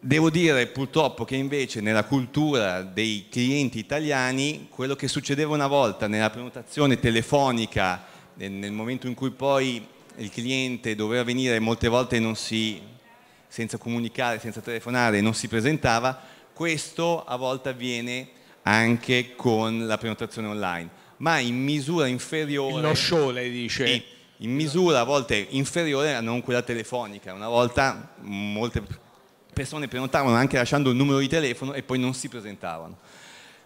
Devo dire purtroppo che invece nella cultura dei clienti italiani quello che succedeva una volta nella prenotazione telefonica nel momento in cui poi il cliente doveva venire molte volte non si senza comunicare, senza telefonare, non si presentava, questo a volte avviene anche con la prenotazione online, ma in misura inferiore... Lo show, le dice. Sì, in misura a volte inferiore a non quella telefonica. Una volta molte persone prenotavano anche lasciando il numero di telefono e poi non si presentavano.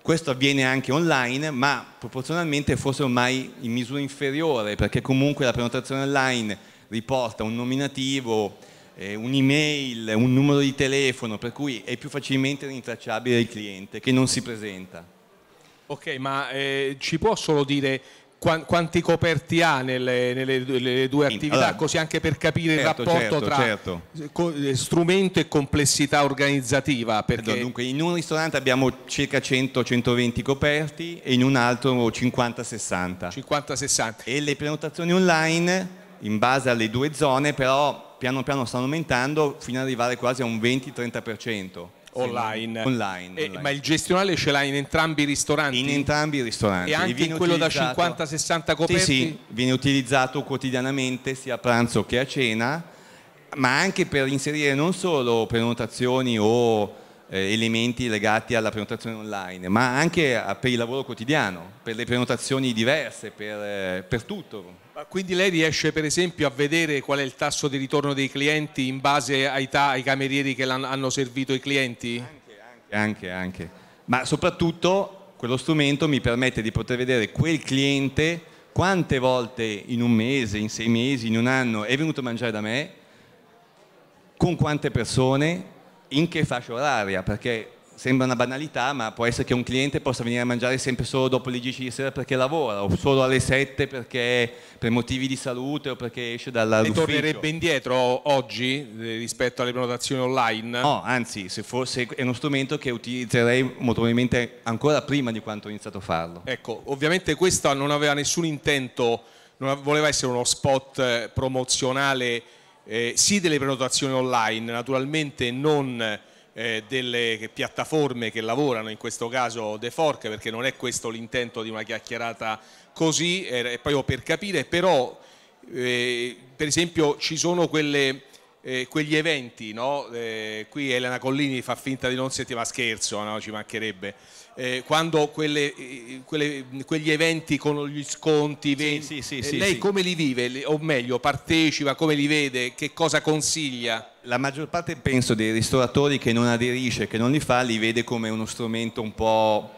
Questo avviene anche online, ma proporzionalmente forse ormai in misura inferiore, perché comunque la prenotazione online riporta un nominativo, eh, un'email, un numero di telefono, per cui è più facilmente rintracciabile il cliente che non si presenta.
Ok, ma eh, ci può solo dire quanti coperti ha nelle, nelle, nelle due attività, allora, così anche per capire certo, il rapporto certo, tra certo. Eh, strumento e complessità organizzativa. Perché... Dunque, in un ristorante abbiamo
circa 100-120 coperti e in un altro 50-60. 50-60. E le prenotazioni online, in base alle due zone, però piano piano stanno aumentando fino ad arrivare quasi a un 20-30%.
Online. Online, eh, online. ma il
gestionale ce l'ha in entrambi i ristoranti? In entrambi i ristoranti. E anche e quello da 50-60 coperti? Sì, sì, viene utilizzato quotidianamente sia a pranzo che a cena, ma anche per inserire non solo prenotazioni o eh, elementi legati alla prenotazione online, ma anche eh, per il lavoro quotidiano,
per le prenotazioni diverse, per, eh, per tutto. Quindi lei riesce per esempio a vedere qual è il tasso di ritorno dei clienti in base ai, ai camerieri che hanno servito i clienti? Anche,
anche, anche, anche. Ma soprattutto quello strumento mi permette di poter vedere quel cliente quante volte in un mese, in sei mesi, in un anno è venuto a mangiare da me, con quante persone, in che fascia oraria, perché sembra una banalità, ma può essere che un cliente possa venire a mangiare sempre solo dopo le 10 di sera perché lavora, o solo alle 7 perché per motivi di salute o perché esce dalla E tornerebbe indietro oggi eh, rispetto alle prenotazioni online? No, anzi, se fosse è uno strumento che utilizzerei molto probabilmente ancora prima di quanto ho iniziato a farlo.
Ecco, ovviamente questo non aveva nessun intento, non voleva essere uno spot eh, promozionale eh, sì delle prenotazioni online, naturalmente non eh, delle piattaforme che lavorano, in questo caso The Fork, perché non è questo l'intento di una chiacchierata così, è eh, proprio per capire, però eh, per esempio ci sono quelle... Eh, quegli eventi, no? eh, qui Elena Collini fa finta di non sentire, ma scherzo, no? ci mancherebbe, eh, quando quelle, eh, quelle, quegli eventi con gli sconti, sì, sì, eh, sì, lei come li vive, o meglio partecipa, come li vede, che cosa consiglia?
La maggior parte penso dei ristoratori che non aderisce, che non li fa, li vede come uno strumento un po'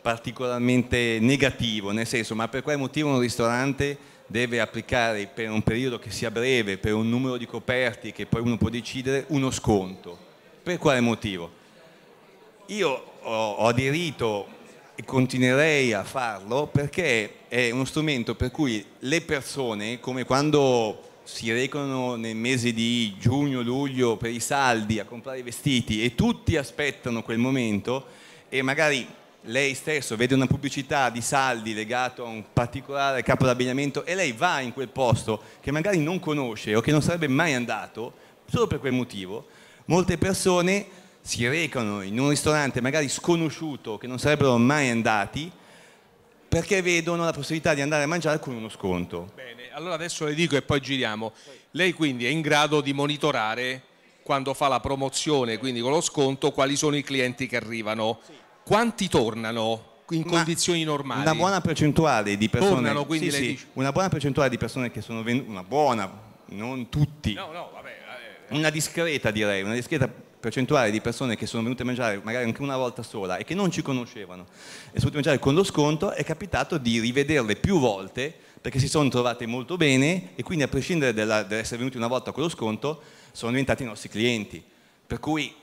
particolarmente negativo, nel senso ma per quale motivo un ristorante deve applicare per un periodo che sia breve, per un numero di coperti che poi uno può decidere, uno sconto? Per quale motivo? Io ho, ho aderito e continuerei a farlo perché è uno strumento per cui le persone, come quando si recano nel mese di giugno, luglio per i saldi a comprare i vestiti e tutti aspettano quel momento e magari lei stesso vede una pubblicità di saldi legato a un particolare capo d'abbigliamento e lei va in quel posto che magari non conosce o che non sarebbe mai andato solo per quel motivo, molte persone si recano in un ristorante magari sconosciuto che non sarebbero mai andati perché vedono la possibilità di andare a mangiare con uno sconto. Bene,
allora adesso le dico e poi giriamo. Lei quindi è in grado di monitorare quando fa la promozione, quindi con lo sconto, quali sono i clienti che arrivano, quanti tornano in una, condizioni normali. Una buona percentuale di persone, tornano, quindi sì, sì, una
buona percentuale di persone che sono vendute, una buona, non tutti.
No, no, vabbè, vabbè.
Eh. Una discreta direi, una discreta percentuale di persone che sono venute a mangiare magari anche una volta sola e che non ci conoscevano e sono venute a mangiare con lo sconto, è capitato di rivederle più volte perché si sono trovate molto bene e quindi a prescindere dall'essere venuti una volta con lo sconto sono diventati i nostri clienti. Per cui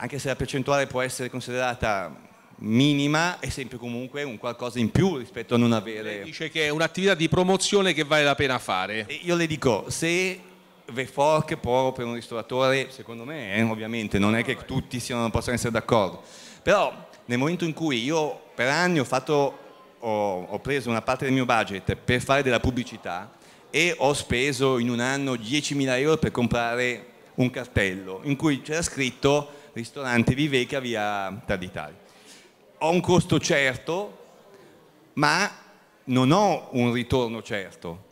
anche se la percentuale può essere considerata minima è sempre comunque un qualcosa in più rispetto a non avere... Lei dice che è un'attività di promozione che vale la pena fare. E io le dico, se VFOC però per un ristoratore, secondo me, eh, ovviamente, non è che tutti siano, possano essere d'accordo, però nel momento in cui io per anni ho, fatto, ho, ho preso una parte del mio budget per fare della pubblicità e ho speso in un anno 10.000 euro per comprare un cartello in cui c'era scritto ristorante Viveca via Tarditari. Ho un costo certo, ma non ho un ritorno certo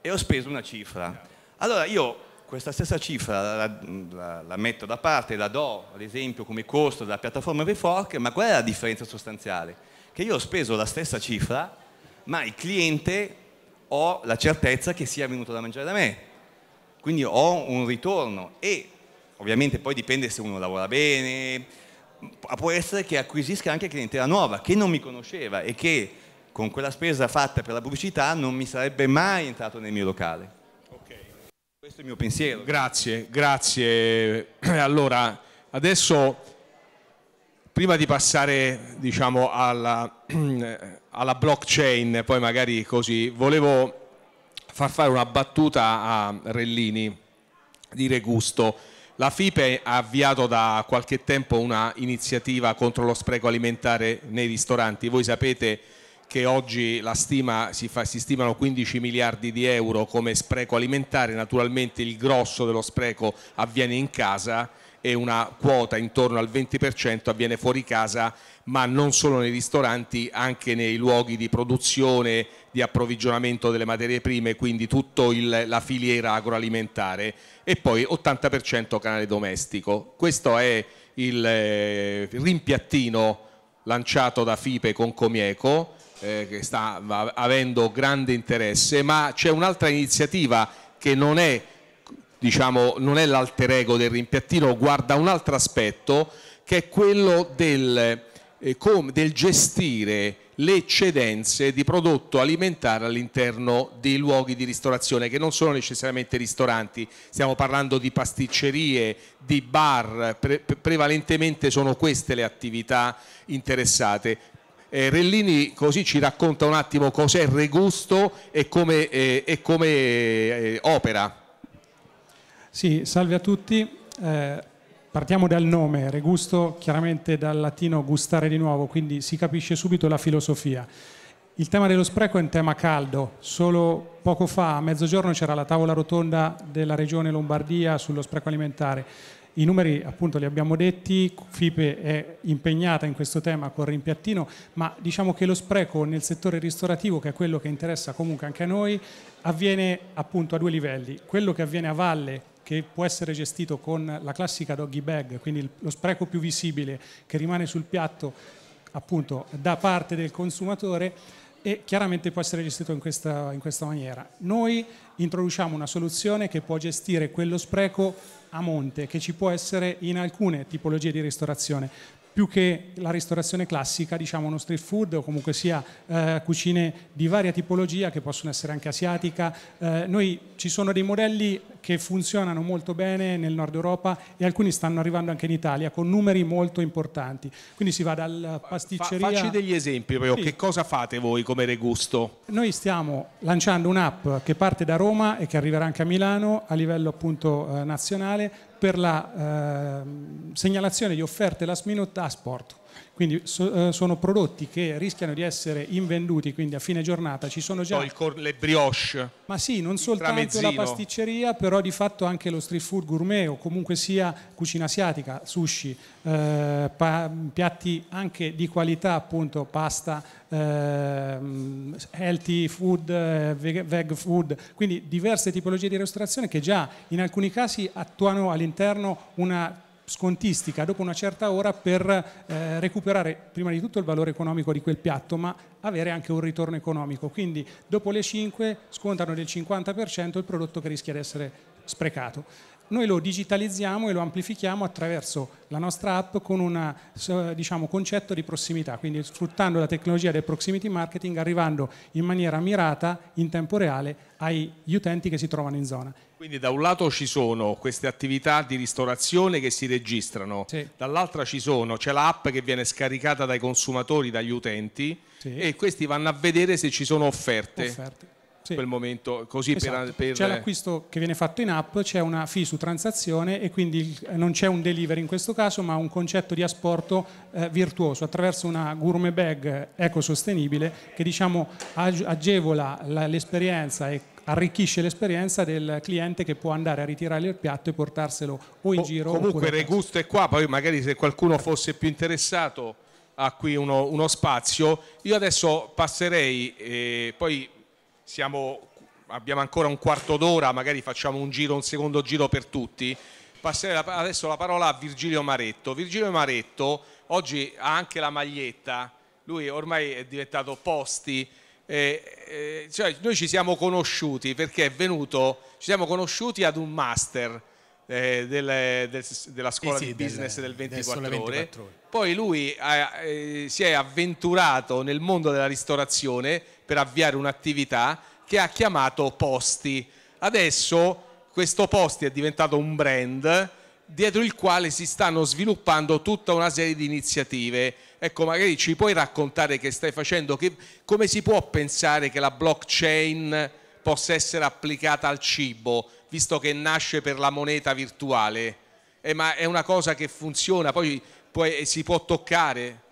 e ho speso una cifra. Allora io questa stessa cifra la, la, la, metto da parte, la do ad esempio come costo della piattaforma WeFork, ma qual è la differenza sostanziale? Che io ho speso la stessa cifra, ma il cliente ho la certezza che sia venuto da mangiare da me. Quindi ho un ritorno e ovviamente poi dipende se uno lavora bene, può essere che acquisisca anche clientela nuova che non mi conosceva e che con quella spesa fatta per la pubblicità non mi sarebbe mai entrato nel mio locale. Questo è il mio pensiero. Grazie, grazie.
Allora, adesso prima di passare diciamo, alla, alla, blockchain, poi magari così, volevo far fare una battuta a Rellini di Regusto. La FIPE ha avviato da qualche tempo una iniziativa contro lo spreco alimentare nei ristoranti. Voi sapete che oggi stima, si, fa, si, stimano 15 miliardi di euro come spreco alimentare, naturalmente il grosso dello spreco avviene in casa e una quota intorno al 20% avviene fuori casa, ma non solo nei ristoranti, anche nei luoghi di produzione, di approvvigionamento delle materie prime, quindi tutta la filiera agroalimentare e poi 80% canale domestico. Questo è il eh, rimpiattino lanciato da FIPE con Comieco eh, che sta avendo grande interesse, ma c'è un'altra iniziativa che non è, diciamo, non è l'alter ego del rimpiattino, guarda un altro aspetto che è quello del, eh, del gestire le eccedenze di prodotto alimentare all'interno dei luoghi di ristorazione che non sono necessariamente ristoranti, stiamo parlando di pasticcerie, di bar, pre prevalentemente sono queste le attività interessate. Eh, Rellini così ci racconta un attimo cos'è il Regusto e come, eh, e come eh, opera.
Sì, salve a tutti. Eh, partiamo dal nome, Regusto chiaramente dal latino gustare di nuovo, quindi si capisce subito la filosofia. Il tema dello spreco è un tema caldo, solo poco fa a mezzogiorno c'era la tavola rotonda della regione Lombardia sullo spreco alimentare i numeri appunto li abbiamo detti, FIPE è impegnata in questo tema con Rimpiattino, ma diciamo che lo spreco nel settore ristorativo, che è quello che interessa comunque anche a noi, avviene appunto a due livelli. Quello che avviene a valle che può essere gestito con la classica doggy bag, quindi lo spreco più visibile che rimane sul piatto appunto da parte del consumatore e chiaramente può essere gestito in questa, in questa maniera. Noi introduciamo una soluzione che può gestire quello spreco a monte che ci può essere in alcune tipologie di ristorazione più che la ristorazione classica, diciamo uno street food o comunque sia eh, cucine di varia tipologia che possono essere anche asiatica. Eh, noi ci sono dei modelli che funzionano molto bene nel nord Europa e alcuni stanno arrivando anche in Italia con numeri molto importanti. Quindi si va dal pasticceria... Fa, facci degli
esempi però, sì. che cosa fate voi come regusto?
Noi stiamo lanciando un'app che parte da Roma e che arriverà anche a Milano a livello appunto eh, nazionale per la eh, segnalazione di offerte last minute a sport. Quindi so, eh, sono prodotti che rischiano di essere invenduti, quindi a fine giornata ci sono già...
Cor- le brioche.
Ma sì, non soltanto tramezzino. la pasticceria, però di fatto anche lo street food gourmet o comunque sia cucina asiatica, sushi, eh, pa- piatti anche di qualità, appunto pasta, eh, healthy food, eh, veg-, veg food, quindi diverse tipologie di ristorazione che già in alcuni casi attuano all'interno una scontistica dopo una certa ora per eh, recuperare prima di tutto il valore economico di quel piatto ma avere anche un ritorno economico quindi dopo le 5 scontano del 50% il prodotto che rischia di essere sprecato noi lo digitalizziamo e lo amplifichiamo attraverso la nostra app con un diciamo, concetto di prossimità, quindi sfruttando la tecnologia del proximity marketing, arrivando in maniera mirata, in tempo reale, agli utenti che si trovano in zona.
Quindi da un lato ci sono queste attività di ristorazione che si registrano, sì. dall'altra ci sono, c'è l'app che viene scaricata dai consumatori, dagli utenti sì. e questi vanno a vedere se ci sono offerte. offerte sì. quel momento. Così esatto. per, per... C'è
l'acquisto che viene fatto in app, c'è una fee su transazione e quindi non c'è un delivery in questo caso, ma un concetto di asporto eh, virtuoso attraverso una gourmet bag ecosostenibile che diciamo agevola la, l'esperienza e arricchisce l'esperienza del cliente che può andare a ritirare il piatto e portarselo o in o, giro. Comunque il
regusto è qua, poi magari se qualcuno fosse più interessato ha qui uno, uno spazio. Io adesso passerei, eh, poi siamo, abbiamo ancora un quarto d'ora, magari facciamo un giro, un secondo giro per tutti. Passerei adesso la parola a Virgilio Maretto. Virgilio Maretto oggi ha anche la maglietta, lui ormai è diventato posti. Eh, eh, cioè noi ci siamo conosciuti perché è venuto, ci siamo conosciuti ad un master eh, del, del, della scuola eh sì, di business del, del 24, 24 ore. Poi lui eh, si è avventurato nel mondo della ristorazione per avviare un'attività che ha chiamato Posti. Adesso questo Posti è diventato un brand dietro il quale si stanno sviluppando tutta una serie di iniziative. Ecco, magari ci puoi raccontare che stai facendo, che, come si può pensare che la blockchain possa essere applicata al cibo? visto che nasce per la moneta virtuale, eh, ma è una cosa che funziona, poi, poi si può toccare.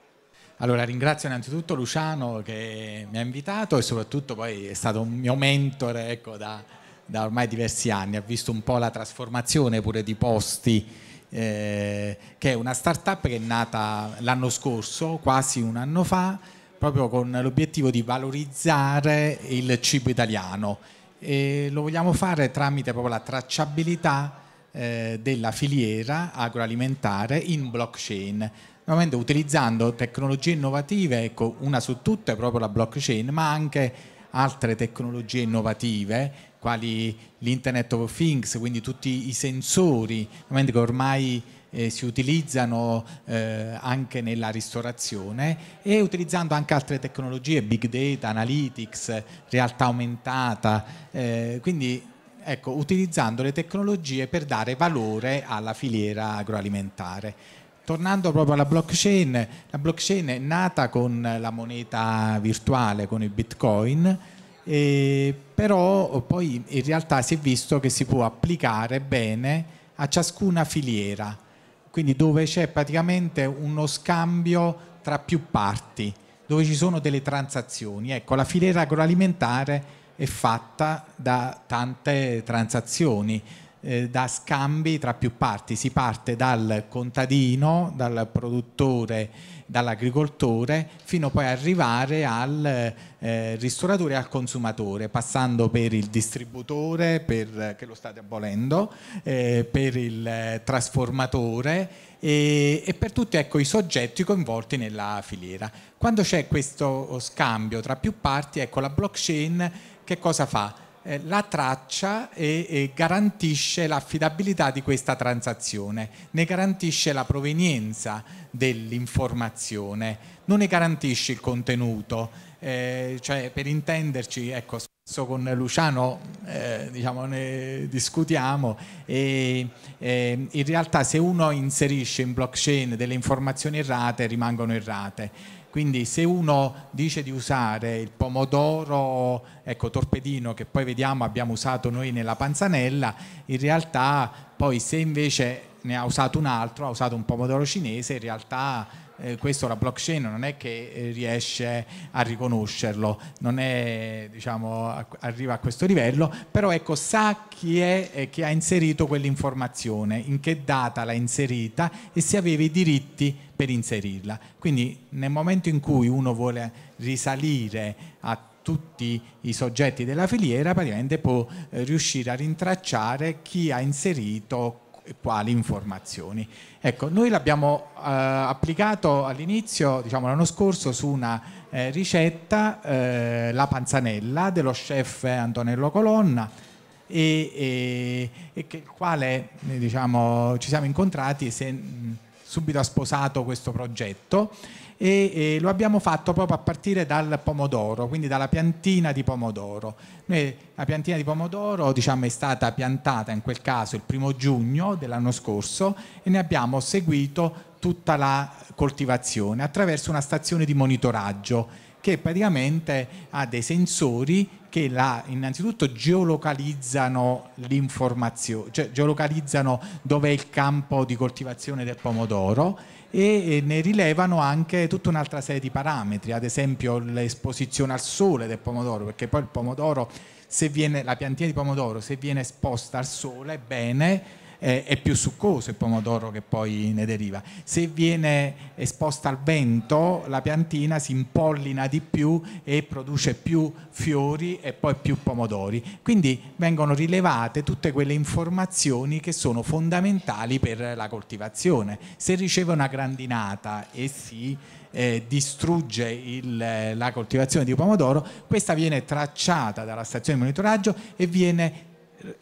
Allora ringrazio innanzitutto Luciano che mi ha invitato e soprattutto poi è stato un mio mentore ecco, da, da, ormai diversi anni, ha visto un po' la trasformazione pure di posti, eh, che è una startup che è nata l'anno scorso, quasi un anno fa, proprio con l'obiettivo di valorizzare il cibo italiano e lo vogliamo fare tramite proprio la tracciabilità eh, della filiera agroalimentare in blockchain nuovamente utilizzando tecnologie innovative, ecco, una su tutte proprio la blockchain, ma anche altre tecnologie innovative, quali l'Internet of Things, quindi tutti i sensori, che ormai eh, si utilizzano eh, anche nella ristorazione e utilizzando anche altre tecnologie, big data, analytics, realtà aumentata, eh, quindi ecco, utilizzando le tecnologie per dare valore alla filiera agroalimentare tornando proprio alla blockchain, la blockchain è nata con la moneta virtuale, con il bitcoin, però poi in realtà si è visto che si può applicare bene a ciascuna filiera quindi dove c'è praticamente uno scambio tra più parti, dove ci sono delle transazioni. Ecco, la filiera agroalimentare è fatta da tante transazioni, eh, da scambi tra più parti. Si parte dal contadino, dal produttore dall'agricoltore fino poi ad arrivare al eh, ristoratore e al consumatore, passando per il distributore, per, che lo state abolendo, eh, per il eh, trasformatore e, e per tutti ecco, i soggetti coinvolti nella filiera. Quando c'è questo scambio tra più parti, ecco, la blockchain che cosa fa? Eh, la traccia e, e garantisce l'affidabilità di questa transazione, ne garantisce la provenienza dell'informazione, non ne garantisce il contenuto, eh, cioè per intenderci, ecco, spesso con Luciano eh, diciamo, ne discutiamo e eh, in realtà se uno inserisce in blockchain delle informazioni errate rimangono errate quindi se uno dice di usare il pomodoro ecco, torpedino che poi vediamo abbiamo usato noi nella panzanella, in realtà poi se invece ne ha usato un altro, ha usato un pomodoro cinese, in realtà eh, questo la blockchain non è che eh, riesce a riconoscerlo, non è, diciamo, arriva a questo livello, però ecco, sa chi è eh, che ha inserito quell'informazione, in che data l'ha inserita e se aveva i diritti per inserirla. Quindi nel momento in cui uno vuole risalire a tutti i soggetti della filiera praticamente può eh, riuscire a rintracciare chi ha inserito quali informazioni. Ecco, noi l'abbiamo eh, applicato all'inizio, diciamo l'anno scorso, su una eh, ricetta, eh, la panzanella, dello chef Antonello Colonna, e, e, e che, quale diciamo, ci siamo incontrati se, subito ha sposato questo progetto e, e, lo abbiamo fatto proprio a partire dal pomodoro, quindi dalla piantina di pomodoro. Noi, la piantina di pomodoro diciamo, è stata piantata in quel caso il primo giugno dell'anno scorso e ne abbiamo seguito tutta la coltivazione attraverso una stazione di monitoraggio che praticamente ha dei sensori che la, innanzitutto geolocalizzano l'informazione, cioè geolocalizzano dove è il campo di coltivazione del pomodoro e ne rilevano anche tutta un'altra serie di parametri, ad esempio l'esposizione al sole del pomodoro, perché poi il pomodoro, se viene, la piantina di pomodoro, se viene esposta al sole bene, è più succoso il pomodoro che poi ne deriva. Se viene esposta al vento la piantina si impollina di più e produce più fiori e poi più pomodori. Quindi vengono rilevate tutte quelle informazioni che sono fondamentali per la coltivazione. Se riceve una grandinata e si eh, distrugge il, la coltivazione di pomodoro, questa viene tracciata dalla stazione di monitoraggio e viene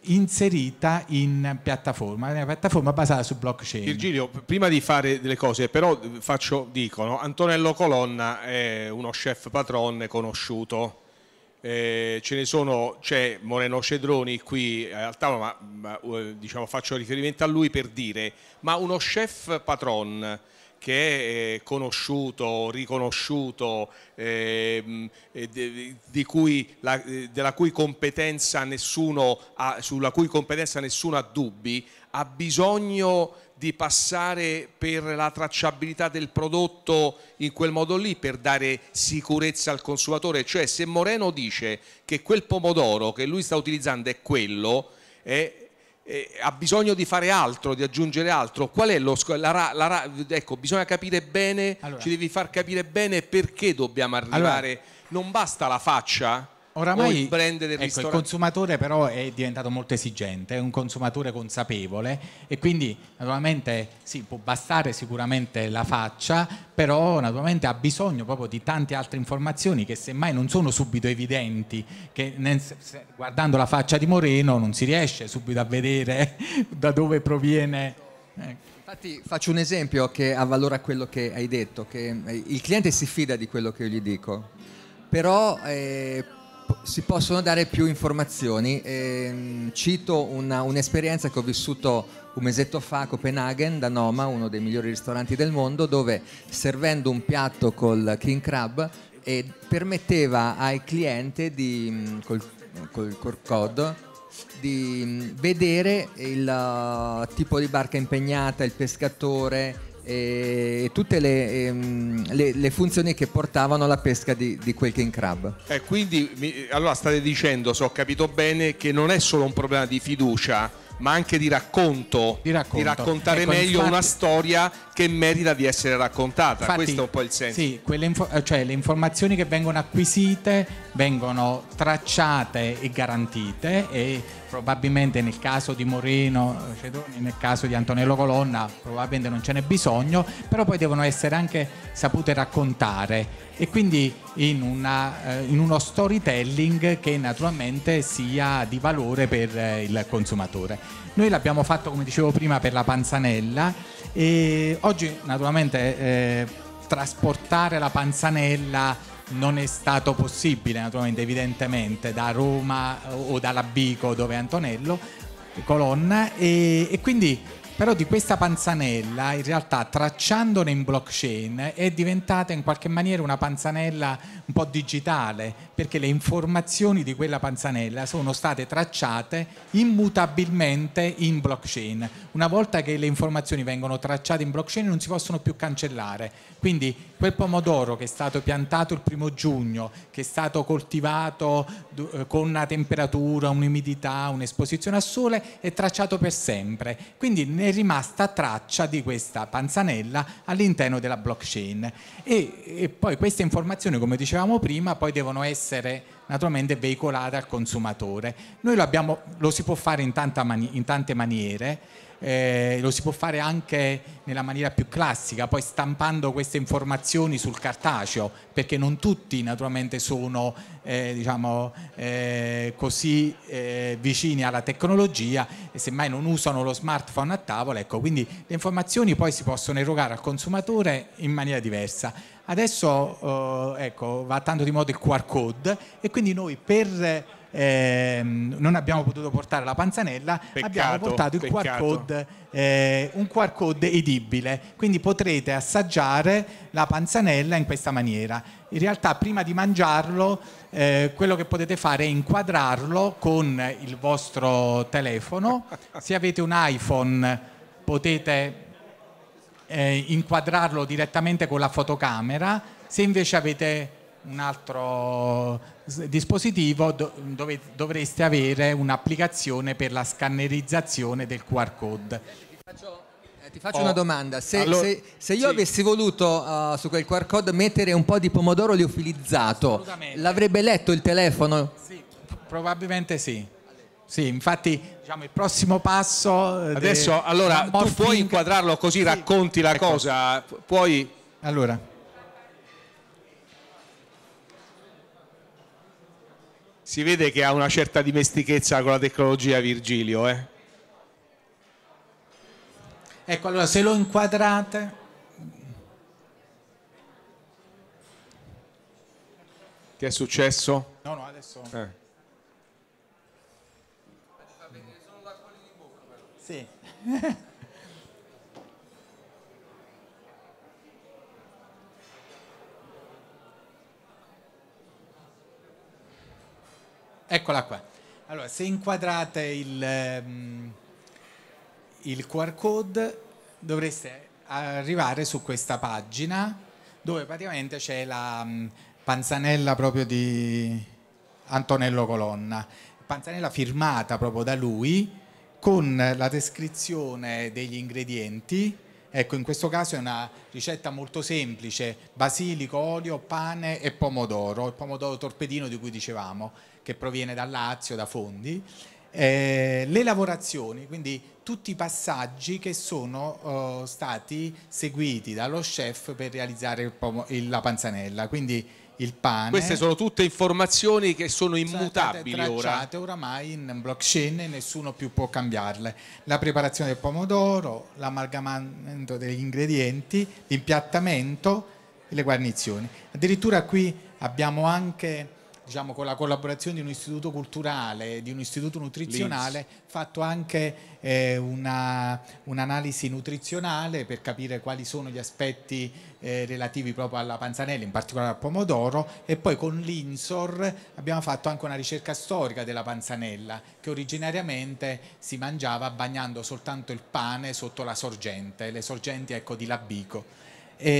inserita in piattaforma, una piattaforma basata su
blockchain. Virgilio, prima di fare delle cose, però faccio, dicono, Antonello Colonna è uno chef patron conosciuto, eh, ce ne sono, c'è Moreno Cedroni qui al tavolo, ma, ma eh, diciamo, faccio riferimento a lui per dire, ma uno chef patron che è conosciuto, riconosciuto, eh, cui la, della cui competenza nessuno ha, sulla cui competenza nessuno ha dubbi, ha bisogno di passare per la tracciabilità del prodotto in quel modo lì per dare sicurezza al consumatore, cioè se Moreno dice che quel pomodoro che lui sta utilizzando è quello, è eh, ha bisogno di fare altro, di aggiungere altro? Qual è lo la, la, ecco, bisogna capire bene, allora. ci devi far capire bene perché dobbiamo arrivare. Allora. Non basta la faccia,
oramai il brand
del ecco, ristorante. Il consumatore
però è diventato molto esigente, è un consumatore consapevole e quindi naturalmente sì, può bastare sicuramente la faccia, però naturalmente ha bisogno proprio di tante altre informazioni che semmai non sono subito evidenti, che guardando la faccia di Moreno non si riesce subito a vedere da dove proviene.
Ecco. Infatti faccio un esempio che avvalora quello che hai detto, che eh, il cliente si fida di quello che io gli dico, però eh, si possono dare più informazioni. Ehm, cito una, un'esperienza che ho vissuto un mesetto fa a Copenaghen da Noma, uno dei migliori ristoranti del mondo, dove servendo un piatto col King Crab eh, permetteva al cliente di, col, col, col code di vedere il uh, tipo di barca impegnata, il pescatore, e tutte le, ehm, le, le, funzioni che portavano alla pesca di, di quel king crab.
Eh, quindi allora state dicendo, se ho capito bene, che non è solo un problema di fiducia, ma anche di racconto, di, racconto. di raccontare ecco, meglio infatti, una storia che merita di essere raccontata. Infatti, Questo è un po' il senso.
Sì, info- eh, cioè, le informazioni che vengono acquisite vengono tracciate e garantite e probabilmente nel caso di Moreno eh, Cedoni, nel caso di Antonello Colonna probabilmente non ce n'è bisogno, però poi devono essere anche sapute raccontare e quindi in, una, eh, in uno storytelling che naturalmente sia di valore per eh, il consumatore. Noi l'abbiamo fatto, come dicevo prima, per la panzanella e oggi naturalmente eh, trasportare la panzanella non è stato possibile, naturalmente, evidentemente, da Roma eh, o dalla Bico dove è Antonello, colonna, e, e quindi però di questa panzanella, in realtà tracciandone in blockchain, è diventata in qualche maniera una panzanella un po' digitale, perché le informazioni di quella panzanella sono state tracciate immutabilmente in blockchain. Una volta che le informazioni vengono tracciate in blockchain non si possono più cancellare, quindi quel pomodoro che è stato piantato il primo giugno, che è stato coltivato eh, con una temperatura, un'umidità, un'esposizione al sole, è tracciato per sempre. Quindi ne è rimasta traccia di questa panzanella all'interno della blockchain. E, e poi queste informazioni, come dicevamo prima, poi devono essere essere naturalmente veicolata al consumatore. Noi lo, abbiamo, lo si può fare in, mani in tante maniere eh, lo si può fare anche nella maniera più classica, poi stampando queste informazioni sul cartaceo, perché non tutti naturalmente sono eh, diciamo, eh, così eh, vicini alla tecnologia e semmai non usano lo smartphone a tavola, ecco, quindi le informazioni poi si possono erogare al consumatore in maniera diversa. Adesso eh, ecco, va tanto di moda il QR code e quindi noi per eh, non abbiamo potuto portare la panzanella, peccato, abbiamo portato il QR code, eh, un QR code edibile, quindi potrete assaggiare la panzanella in questa maniera. In realtà prima di mangiarlo eh, quello che potete fare è inquadrarlo con il vostro telefono, se avete un iPhone potete eh, inquadrarlo direttamente con la fotocamera, se invece avete un altro dispositivo dove dovreste avere un'applicazione per la scannerizzazione del QR code.
Ti faccio, eh, oh. una domanda, se, allora, se, se io sì. avessi voluto uh, su quel QR code mettere un po' di pomodoro liofilizzato, l'avrebbe letto il telefono? Sì,
probabilmente sì.
Sì, infatti
diciamo, il
prossimo passo... Eh,
Adesso, allora, tu
puoi inquadrarlo così, sì. racconti la ecco. cosa, puoi... Allora, Si vede che ha una certa dimestichezza con la tecnologia Virgilio, eh?
Ecco, allora se lo inquadrate...
Ti è successo? No, no, adesso... Eh.
Sì. Eccola qua. Allora, se inquadrate il, um, il QR code dovreste arrivare su questa pagina dove praticamente c'è la um, panzanella proprio di Antonello Colonna, panzanella firmata proprio da lui con la descrizione degli ingredienti Ecco, in questo caso è una ricetta molto semplice, basilico, olio, pane e pomodoro, il pomodoro torpedino di cui dicevamo, che proviene da Lazio, da Fondi. Eh, le lavorazioni, quindi tutti i passaggi che sono eh, stati seguiti dallo chef per realizzare il, la panzanella, quindi
il pane. Queste sono tutte informazioni che sono immutabili ora.
oramai in blockchain e nessuno più può cambiarle. La preparazione del pomodoro, l'amalgamamento degli ingredienti, l'impiattamento e le guarnizioni. Addirittura qui abbiamo anche diciamo, con la collaborazione di un istituto culturale, di un istituto nutrizionale, Lins. fatto anche eh, un'analisi nutrizionale per capire quali sono gli aspetti eh, relativi proprio alla panzanella, in particolare al pomodoro, e poi con l'Insor abbiamo fatto anche una ricerca storica della panzanella, che originariamente si mangiava bagnando soltanto il pane sotto la sorgente, le sorgenti ecco, di Labico. E,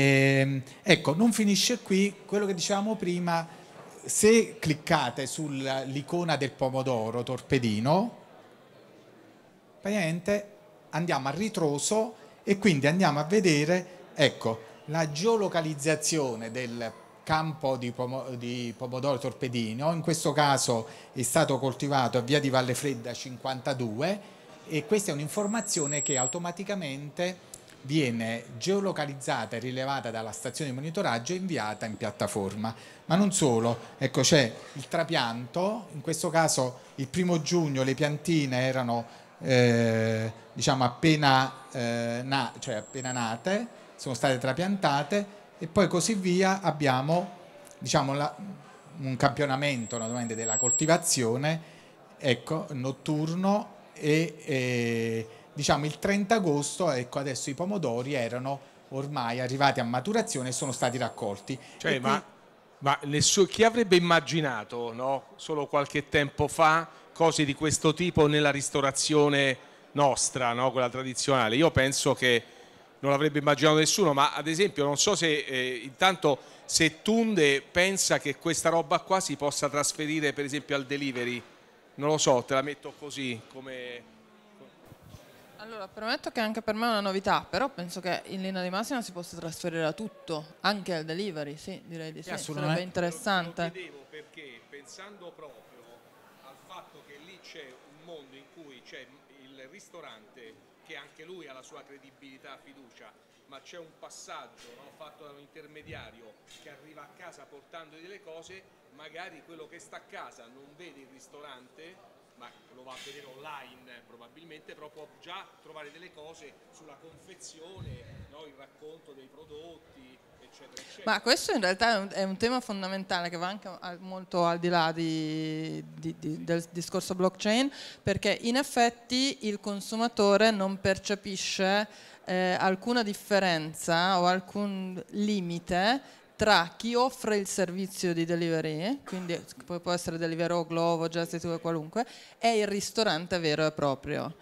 ehm, ecco, non finisce qui, quello che dicevamo prima se cliccate sull'icona del pomodoro torpedino, praticamente andiamo a ritroso e quindi andiamo a vedere, ecco, la geolocalizzazione del campo di, pomo di, pomodoro torpedino, in questo caso è stato coltivato a via di Valle Fredda 52 e questa è un'informazione che automaticamente viene geolocalizzata e rilevata dalla stazione di monitoraggio e inviata in piattaforma. Ma non solo, ecco c'è il trapianto, in questo caso il primo giugno le piantine erano eh, diciamo appena, eh, na cioè appena nate, sono state trapiantate e poi così via abbiamo diciamo, la, un campionamento naturalmente della coltivazione ecco, notturno e, e diciamo il 30 agosto, ecco adesso i pomodori erano ormai arrivati a maturazione e sono stati raccolti.
Cioè, qui... ma, ma chi avrebbe immaginato no, solo qualche tempo fa cose di questo tipo nella ristorazione nostra, no, quella tradizionale? Io penso che non l'avrebbe immaginato nessuno, ma ad esempio non so se eh, intanto se Tunde pensa che questa roba qua si possa trasferire per esempio al delivery, non lo so, te la metto così
come allora, permetto che anche per me è una novità, però penso che in linea di massima si possa trasferire a tutto, anche al delivery, sì, direi di sì, eh, sarebbe interessante. Lo, lo
chiedevo perché pensando proprio al fatto che lì c'è un mondo in cui c'è il ristorante che anche lui ha la sua credibilità, e fiducia, ma c'è un passaggio no, fatto da un intermediario che arriva a casa portando delle cose, magari quello che sta a casa non vede il ristorante ma lo va a vedere online probabilmente, però può già trovare delle cose sulla confezione, no? il racconto dei
prodotti, eccetera, eccetera. Ma questo in realtà è un, è un tema fondamentale che va anche a, molto al di là di, di, di, del discorso blockchain, perché in effetti il consumatore non percepisce eh, alcuna differenza o alcun limite tra chi offre il servizio di delivery, quindi può essere Deliveroo, Glovo, Just Eat qualunque, e il ristorante vero e proprio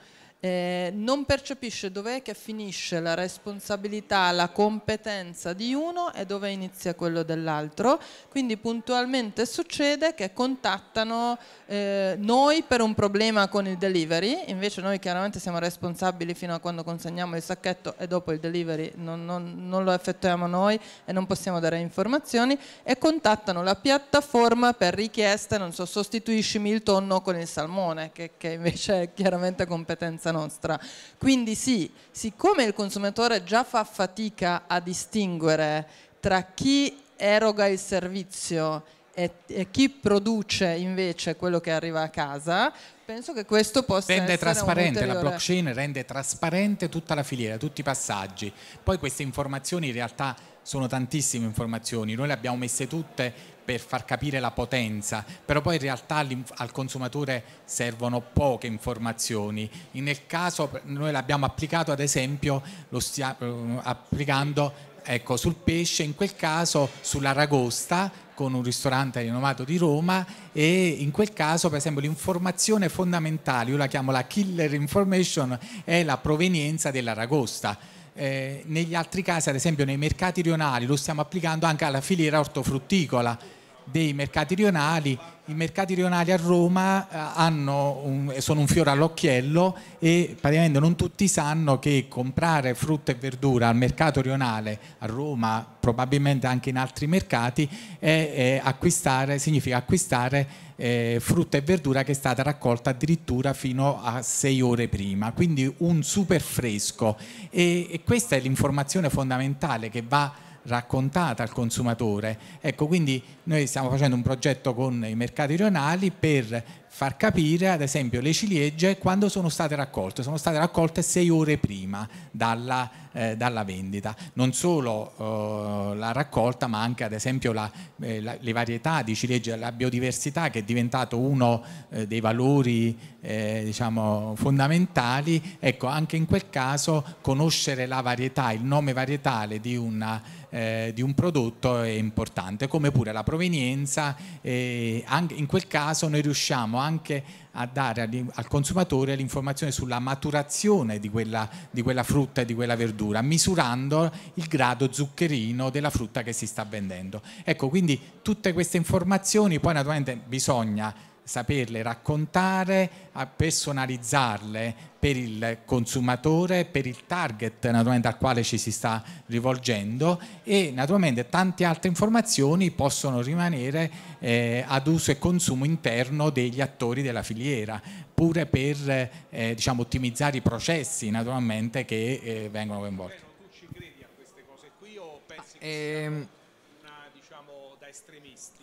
eh, non percepisce dov'è che finisce la responsabilità, la competenza di uno e dove inizia quello dell'altro, quindi puntualmente succede che contattano eh, noi per un problema con il delivery, invece noi chiaramente siamo responsabili fino a quando consegniamo il sacchetto e dopo il delivery non, non, non lo effettuiamo noi e non possiamo dare informazioni e contattano la piattaforma per richieste, non so, sostituiscimi il tonno con il salmone, che, che invece è chiaramente competenza nostra. Quindi sì, siccome il consumatore già fa fatica a distinguere tra chi eroga il servizio e, e chi produce invece quello che arriva a casa, penso che questo possa rende trasparente ulteriore... la blockchain
rende trasparente tutta la filiera tutti i passaggi poi queste informazioni in realtà sono tantissime informazioni noi le abbiamo messe tutte per far capire la potenza, però poi in realtà al consumatore servono poche informazioni. Nel caso noi l'abbiamo applicato ad esempio, lo stiamo eh, applicando ecco, sul pesce, in quel caso sull'aragosta con un ristorante rinomato di Roma e in quel caso per esempio l'informazione fondamentale, io la chiamo la killer information, è la provenienza dell'aragosta eh, negli altri casi, ad esempio nei mercati rionali, lo stiamo applicando anche alla filiera ortofrutticola dei mercati rionali i mercati rionali a Roma eh, un, sono un fiore all'occhiello e praticamente non tutti sanno che comprare frutta e verdura al mercato rionale a Roma, probabilmente anche in altri mercati, è, è acquistare, significa acquistare eh, frutta e verdura che è stata raccolta addirittura fino a sei ore prima, quindi un super fresco. e, e questa è l'informazione fondamentale che va raccontata al consumatore. Ecco, quindi noi stiamo facendo un progetto con i mercati regionali per far capire ad esempio le ciliegie quando sono state raccolte, sono state raccolte sei ore prima dalla, eh, dalla vendita, non solo eh, la raccolta ma anche ad esempio la, eh, la, le varietà di ciliegie, la biodiversità che è diventato uno eh, dei valori eh, diciamo, fondamentali, ecco anche in quel caso conoscere la varietà, il nome varietale di una eh, di un prodotto è importante, come pure la provenienza, eh, in quel caso noi riusciamo anche a dare al consumatore l'informazione sulla maturazione di quella, di quella frutta e di quella verdura, misurando il grado zuccherino della frutta che si sta vendendo. Ecco, quindi tutte queste informazioni poi naturalmente bisogna saperle raccontare, a personalizzarle per il consumatore, per il target naturalmente al quale ci si sta rivolgendo e naturalmente tante altre informazioni possono rimanere eh, ad uso e consumo interno degli attori della filiera, pure per eh, diciamo, ottimizzare i processi naturalmente che eh, vengono coinvolti.
Ma tu ci credi a queste cose qui o pensi ah, che ehm...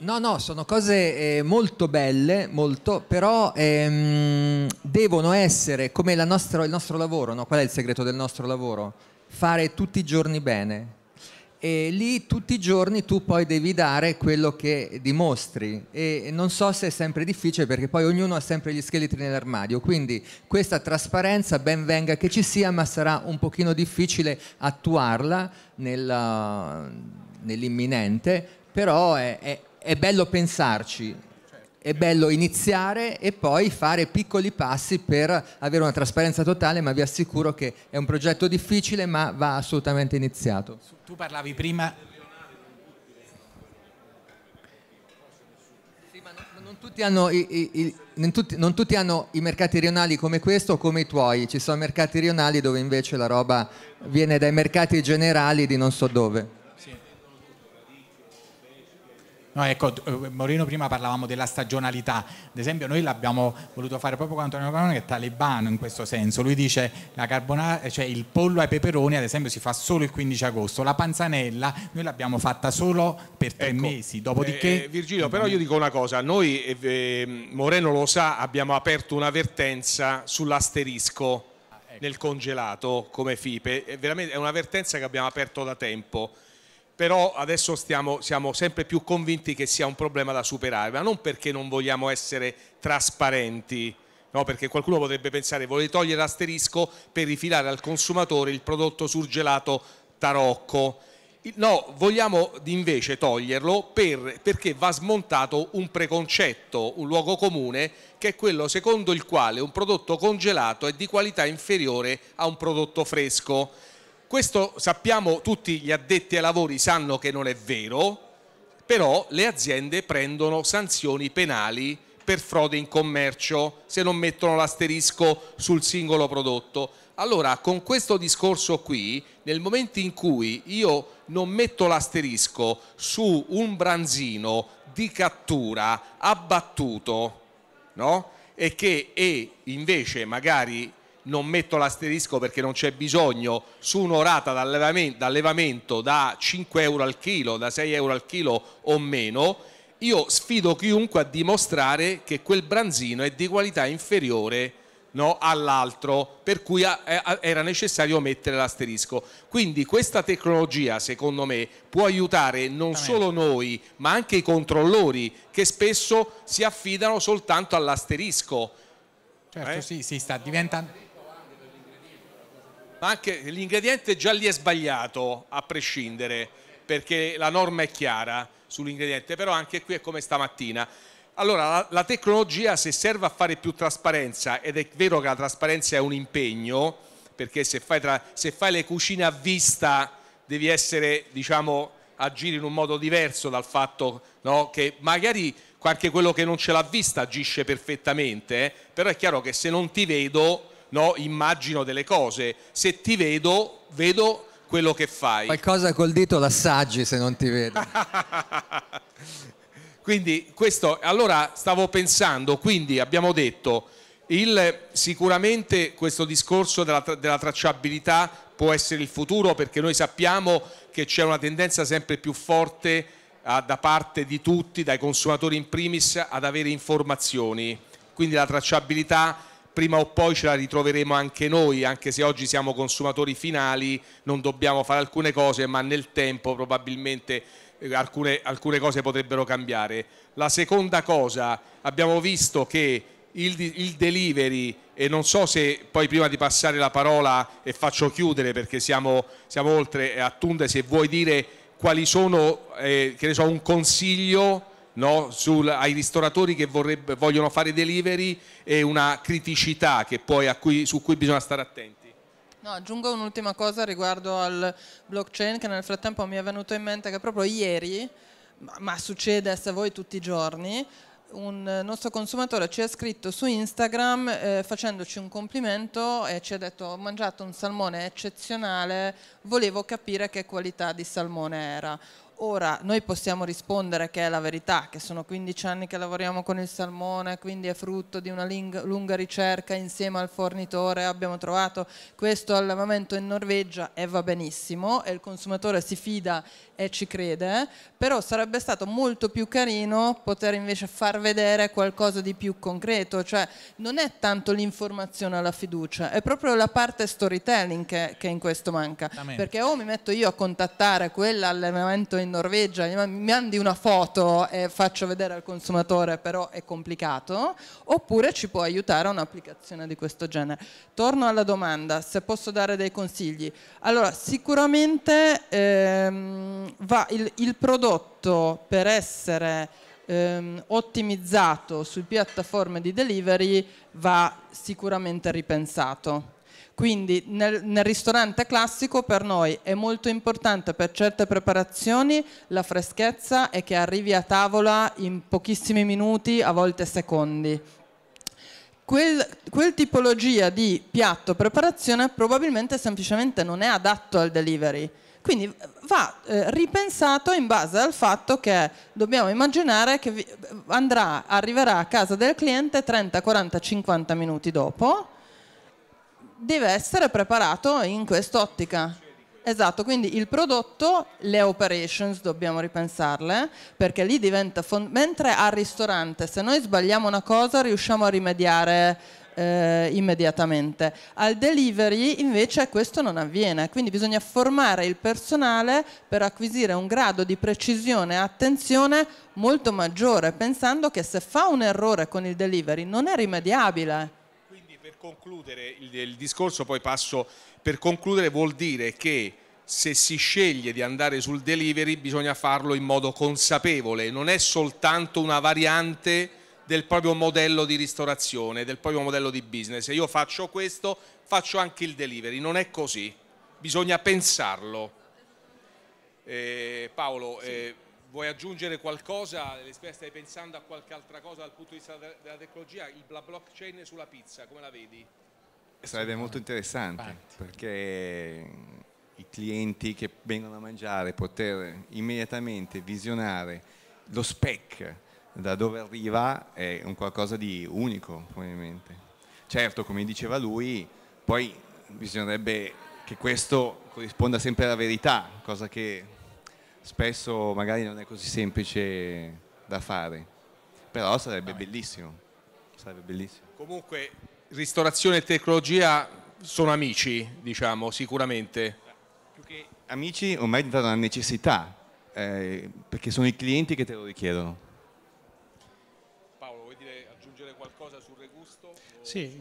No, no, sono cose eh, molto belle, molto, però ehm, devono essere come nostra, il nostro lavoro, no? qual è il segreto del nostro lavoro? Fare tutti i giorni bene. E lì tutti i giorni tu poi devi dare quello che dimostri e non so se è sempre difficile perché poi ognuno ha sempre gli scheletri nell'armadio, quindi questa trasparenza ben venga che ci sia, ma sarà un pochino difficile attuarla nella, nell'imminente, però è, è è bello pensarci, è bello iniziare e poi fare piccoli passi per avere una trasparenza totale, ma vi assicuro che è un progetto difficile, ma va assolutamente iniziato. Tu parlavi prima... Sì, ma non, non, i, i, non, tutti, non tutti hanno i mercati rionali come questo o come i tuoi, ci sono mercati rionali dove invece la roba viene dai mercati generali di non so dove.
No, ecco, eh, Moreno prima parlavamo della stagionalità, ad esempio noi l'abbiamo voluto fare proprio con Antonio Canone che è talebano in questo senso, lui dice la carbonara, cioè il pollo ai peperoni ad esempio si fa solo il 15 agosto, la panzanella noi l'abbiamo fatta solo per tre ecco, mesi, dopodiché... Eh,
Virgilio, però io dico una cosa, noi, eh, ehm, Moreno lo sa, abbiamo aperto una vertenza sull'asterisco ah, ecco. nel congelato come FIPE, è, veramente, è un'avvertenza che abbiamo aperto da tempo però adesso stiamo, siamo sempre più convinti che sia un problema da superare, ma non perché non vogliamo essere trasparenti, no? perché qualcuno potrebbe pensare vuole togliere l'asterisco per rifilare al consumatore il prodotto surgelato tarocco. No, vogliamo invece toglierlo per, perché va smontato un preconcetto, un luogo comune, che è quello secondo il quale un prodotto congelato è di qualità inferiore a un prodotto fresco questo sappiamo, tutti gli addetti ai lavori sanno che non è vero, però le aziende prendono sanzioni penali per frode in commercio se non mettono l'asterisco sul singolo prodotto. Allora, con questo discorso qui, nel momento in cui io non metto l'asterisco su un branzino di cattura abbattuto, no? E che e invece magari non metto l'asterisco perché non c'è bisogno, su un'orata d'allevamento da 5 euro al chilo, da 6 euro al chilo o meno, io sfido chiunque a dimostrare che quel branzino è di qualità inferiore no, all'altro, per cui a, a, era necessario mettere l'asterisco. Quindi questa tecnologia, secondo me, può aiutare non solo noi, ma anche i controllori che spesso si affidano soltanto all'asterisco.
Certo, eh? sì, sì, sta diventando
ma anche l'ingrediente già lì è sbagliato a prescindere perché la norma è chiara sull'ingrediente, però anche qui è come stamattina. Allora, la, la, tecnologia se serve a fare più trasparenza, ed è vero che la trasparenza è un impegno, perché se fai, tra, se fai le cucine a vista devi essere, diciamo, agire in un modo diverso dal fatto no, che magari anche quello che non ce l'ha vista agisce perfettamente, eh? però è chiaro che se non ti vedo no? immagino delle cose, se ti vedo, vedo quello che fai.
Qualcosa col dito l'assaggi se non ti vedo.
quindi questo, allora stavo pensando, quindi abbiamo detto, il, sicuramente questo discorso della, della tracciabilità può essere il futuro perché noi sappiamo che c'è una tendenza sempre più forte a, ah, da parte di tutti, dai consumatori in primis, ad avere informazioni. Quindi la tracciabilità prima o poi ce la ritroveremo anche noi, anche se oggi siamo consumatori finali, non dobbiamo fare alcune cose, ma nel tempo probabilmente eh, alcune, alcune cose potrebbero cambiare. La seconda cosa, abbiamo visto che il, il, delivery e non so se poi prima di passare la parola e faccio chiudere perché siamo, siamo oltre eh, a Tunde se vuoi dire quali sono eh, so, un consiglio No, sul, ai ristoratori che vorrebbe, vogliono fare delivery e una criticità cui, su cui bisogna stare attenti.
No, aggiungo un'ultima cosa riguardo al blockchain che nel frattempo mi è venuto in mente che proprio ieri, ma succede se voi tutti i giorni, un nostro consumatore ci ha scritto su Instagram eh, facendoci un complimento e ci ha detto ho mangiato un salmone eccezionale, volevo capire che qualità di salmone era. Ora noi possiamo rispondere che è la verità, che sono 15 anni che lavoriamo con il salmone, quindi è frutto di una lunga ricerca insieme al fornitore, abbiamo trovato questo allevamento in Norvegia e va benissimo e il consumatore si fida e ci crede, però sarebbe stato molto più carino poter invece far vedere qualcosa di più concreto, cioè non è tanto l'informazione alla fiducia, è proprio la parte storytelling che, che in questo manca, perché o mi metto io a contattare quell'allevamento in Norvegia, mi mandi una foto e faccio vedere al consumatore, però è complicato, oppure ci può aiutare un'applicazione di questo genere. Torno alla domanda, se posso dare dei consigli. Allora, sicuramente ehm, va il, il, prodotto per essere ehm, ottimizzato su piattaforme di delivery va sicuramente ripensato. Quindi nel, nel, ristorante classico per noi è molto importante per certe preparazioni la freschezza e che arrivi a tavola in pochissimi minuti, a volte secondi. Quel, quel tipologia di piatto preparazione probabilmente semplicemente non è adatto al delivery quindi eh, va eh, ripensato in base al fatto che dobbiamo immaginare che andrà, arriverà a casa del cliente 30, 40, 50 minuti dopo, deve essere preparato in quest'ottica. Esatto, quindi il prodotto, le operations dobbiamo ripensarle, perché lì diventa... mentre al ristorante, se noi sbagliamo una cosa riusciamo a rimediare eh, immediatamente. Al delivery invece questo non avviene, quindi bisogna formare il personale per acquisire un grado di precisione e attenzione molto maggiore, pensando che se fa un errore con il delivery non è rimediabile
per concludere il, il, discorso, poi passo per concludere, vuol dire che se si sceglie di andare sul delivery bisogna farlo in modo consapevole, non è soltanto una variante del proprio modello di ristorazione, del proprio modello di business. Se io faccio questo, faccio anche il delivery, non è così, bisogna pensarlo. Eh, Paolo, sì. eh, vuoi aggiungere qualcosa? Stai pensando a qualche altra cosa dal punto di vista della tecnologia? Il blockchain sulla pizza, come la vedi? Sarebbe molto
interessante Avanti. perché mm, i clienti che vengono a mangiare poter immediatamente visionare lo spec da dove arriva è un qualcosa di unico, probabilmente. Certo, come diceva lui, poi bisognerebbe che questo corrisponda sempre alla verità, cosa che spesso magari non è così semplice
da fare, però sarebbe bellissimo. Sarebbe bellissimo. Comunque, ristorazione e tecnologia sono amici, diciamo, sicuramente. Più che
amici ormai è una necessità, eh, perché sono i clienti che te lo richiedono.
Sì,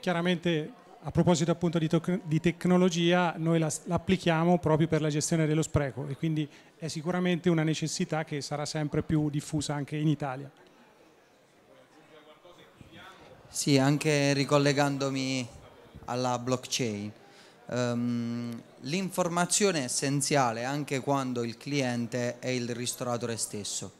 chiaramente a proposito appunto di, di tecnologia noi la, l'applichiamo proprio per la gestione dello spreco e quindi è sicuramente una necessità che sarà sempre più diffusa
anche in Italia. Sì, anche ricollegandomi alla blockchain, um, l'informazione è essenziale anche quando il cliente è il ristoratore stesso.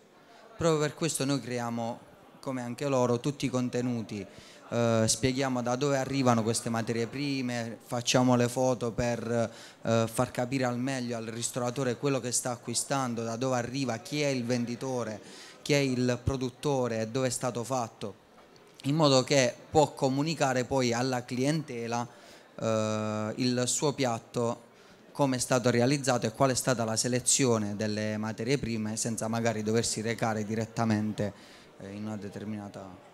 Proprio per questo noi creiamo, come anche loro, tutti i contenuti eh, spieghiamo da dove arrivano queste materie prime, facciamo le foto per eh, far capire al meglio al ristoratore quello che sta acquistando, da dove arriva, chi è il venditore, chi è il produttore dove è stato fatto, in modo che può comunicare poi alla clientela eh, il suo piatto come è stato realizzato e qual è stata la selezione delle materie prime senza magari doversi recare direttamente eh, in una determinata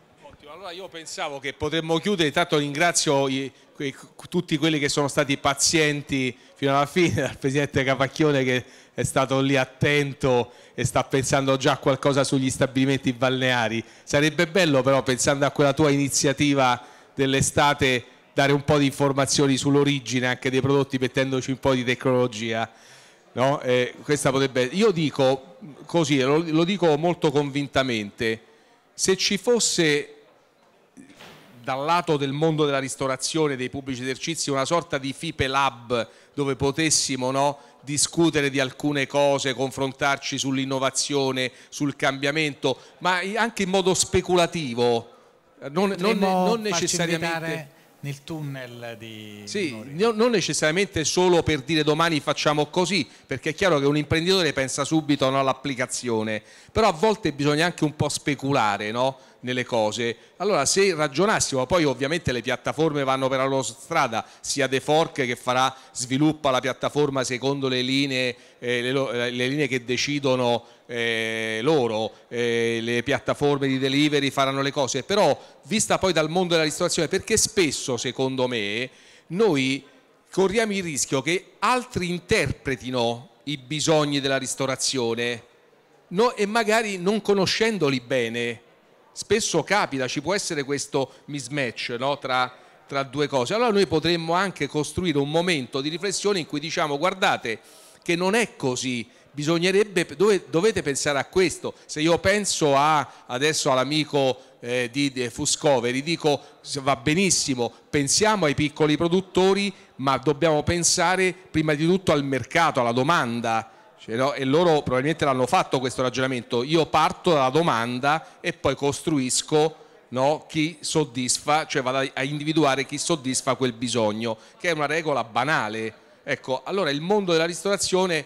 Ottimo, allora io pensavo che potremmo chiudere, intanto
ringrazio i, que, tutti quelli che sono stati pazienti fino alla fine, dal Presidente Capacchione che è stato lì attento e sta pensando già a qualcosa sugli stabilimenti balneari. Sarebbe bello però, pensando a quella tua iniziativa dell'estate, dare un po' di informazioni sull'origine anche dei prodotti mettendoci un po' di tecnologia. No? Eh, potrebbe... Io dico così, lo, lo dico molto convintamente, se ci fosse dal lato del mondo della ristorazione, dei pubblici esercizi, una sorta di FIPE Lab dove potessimo no, discutere di alcune cose, confrontarci sull'innovazione, sul cambiamento, ma anche in modo speculativo, non, non, non necessariamente
nel tunnel di
sì, non necessariamente solo per dire domani facciamo così perché è chiaro che un imprenditore pensa subito no, all'applicazione però a volte bisogna anche un po' speculare no? nelle cose. Allora se ragionassimo, poi ovviamente le piattaforme vanno per la loro strada, sia The Fork che farà, sviluppa la piattaforma secondo le linee, eh, le, eh, le linee che decidono eh, loro, eh, le piattaforme di delivery faranno le cose, però vista poi dal mondo della ristorazione, perché spesso secondo me noi corriamo il rischio che altri interpretino i bisogni della ristorazione no, e magari non conoscendoli bene spesso capita, ci può essere questo mismatch no? tra, tra due cose. Allora noi potremmo anche costruire un momento di riflessione in cui diciamo guardate che non è così, bisognerebbe, dovete pensare a questo, se io penso a, adesso all'amico eh, di, di Fuscoveri, dico va benissimo, pensiamo ai piccoli produttori ma dobbiamo pensare prima di tutto al mercato, alla domanda cioè, no? e loro probabilmente l'hanno fatto questo ragionamento, io parto dalla domanda e poi costruisco no? chi soddisfa, cioè vado a individuare chi soddisfa quel bisogno, che è una regola banale. Ecco, allora il mondo della ristorazione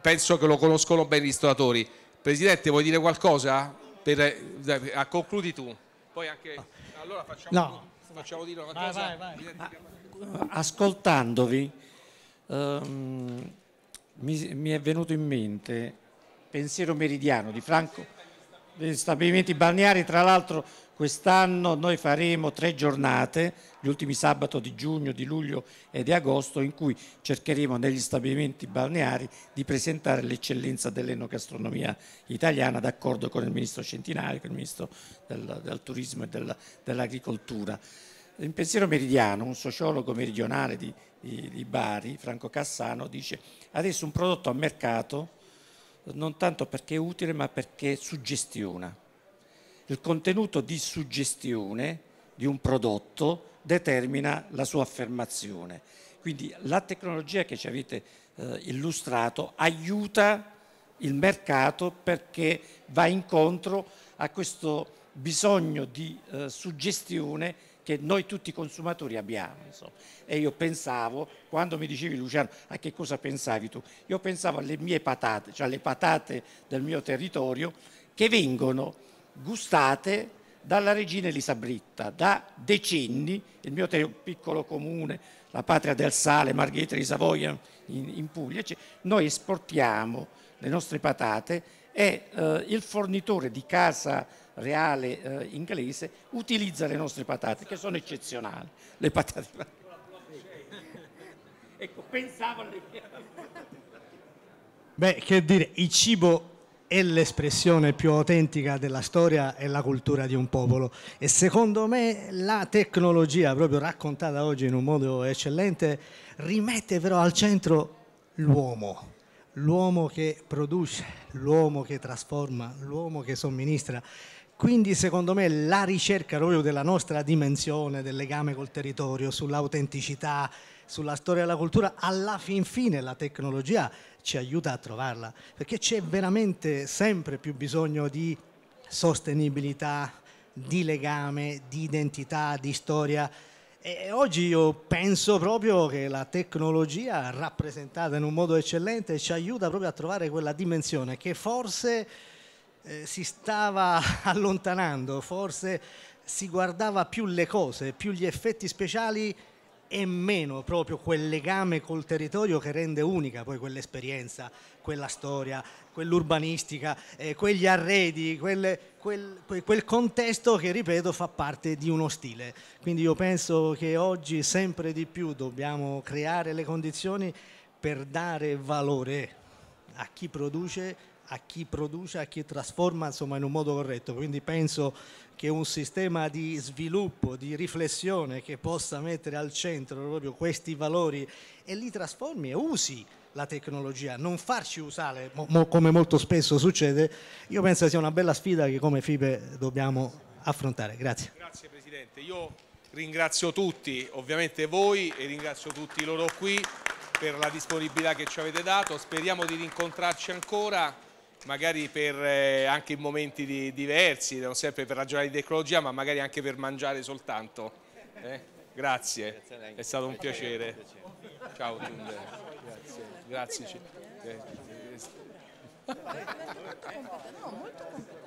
penso che lo conoscono bene i ristoratori. Presidente, vuoi dire qualcosa? Per, per, eh, concludi tu. Poi anche... Allora facciamo... No facciamo dire una
cosa. Vai, vai, vai.
Ascoltandovi, ehm, mi, mi è venuto in mente Pensiero Meridiano di Franco degli stabilimenti balneari, tra l'altro quest'anno noi faremo tre giornate, gli ultimi sabato di giugno, di luglio e di agosto, in cui cercheremo negli stabilimenti balneari di presentare l'eccellenza dell'enogastronomia italiana, d'accordo con il ministro Centinaio, con il ministro del, del turismo e dell'agricoltura. Dell in pensiero meridiano, un sociologo meridionale di di Bari, Franco Cassano, dice adesso un prodotto a mercato non tanto perché è utile ma perché suggestiona. Il contenuto di suggestione di un prodotto determina la sua affermazione. Quindi la tecnologia che ci avete eh, illustrato aiuta il mercato perché va incontro a questo bisogno di eh, suggestione che noi tutti consumatori abbiamo. Insomma. E io pensavo, quando mi dicevi Luciano, a che cosa pensavi tu? Io pensavo alle mie patate, cioè alle patate del mio territorio, che vengono gustate dalla regina Elisabetta da decenni, il mio piccolo comune, la patria del sale, Margherita di Savoia in, in Puglia, cioè, noi esportiamo le nostre patate e eh, il fornitore di casa reale eh, inglese utilizza le nostre patate, che sono eccezionali. Le patate... ecco, pensavo
Beh, che dire, il cibo è l'espressione più autentica della storia e la cultura di un popolo e secondo me la tecnologia, proprio raccontata oggi in un modo eccellente, rimette però al centro l'uomo l'uomo che produce, l'uomo che trasforma, l'uomo che somministra. Quindi secondo me la ricerca proprio della nostra dimensione, del legame col territorio, sull'autenticità, sulla storia e la cultura, alla fin fine la tecnologia ci aiuta a trovarla, perché c'è veramente sempre più bisogno di sostenibilità, di legame, di identità, di storia e oggi io penso proprio che la tecnologia rappresentata in un modo eccellente ci aiuta proprio a trovare quella dimensione che forse eh, si stava allontanando, forse si guardava più le cose, più gli effetti speciali e meno proprio quel legame col territorio che rende unica poi quell'esperienza, quella storia, quell'urbanistica, eh, quegli arredi, quelle, quel, quel, contesto che, ripeto, fa parte di uno stile. Quindi io penso che oggi sempre di più dobbiamo creare le condizioni per dare valore a chi produce, a chi produce, a chi trasforma insomma, in un modo corretto. Quindi penso che un sistema di sviluppo, di riflessione che possa mettere al centro proprio questi valori e li trasformi e usi la tecnologia, non farci usare mo, mo, come molto spesso succede, io penso sia una bella sfida che come FIPE dobbiamo affrontare. Grazie. Grazie Presidente, io ringrazio
tutti, ovviamente voi e ringrazio tutti loro qui per la disponibilità che ci avete dato, speriamo di rincontrarci ancora magari per, eh, anche in momenti di, diversi, non sempre per ragionare di tecnologia, ma magari anche per mangiare soltanto. Eh? Grazie, è stato un piacere. Ciao, grazie. grazie. Eh. eh no, molto competente.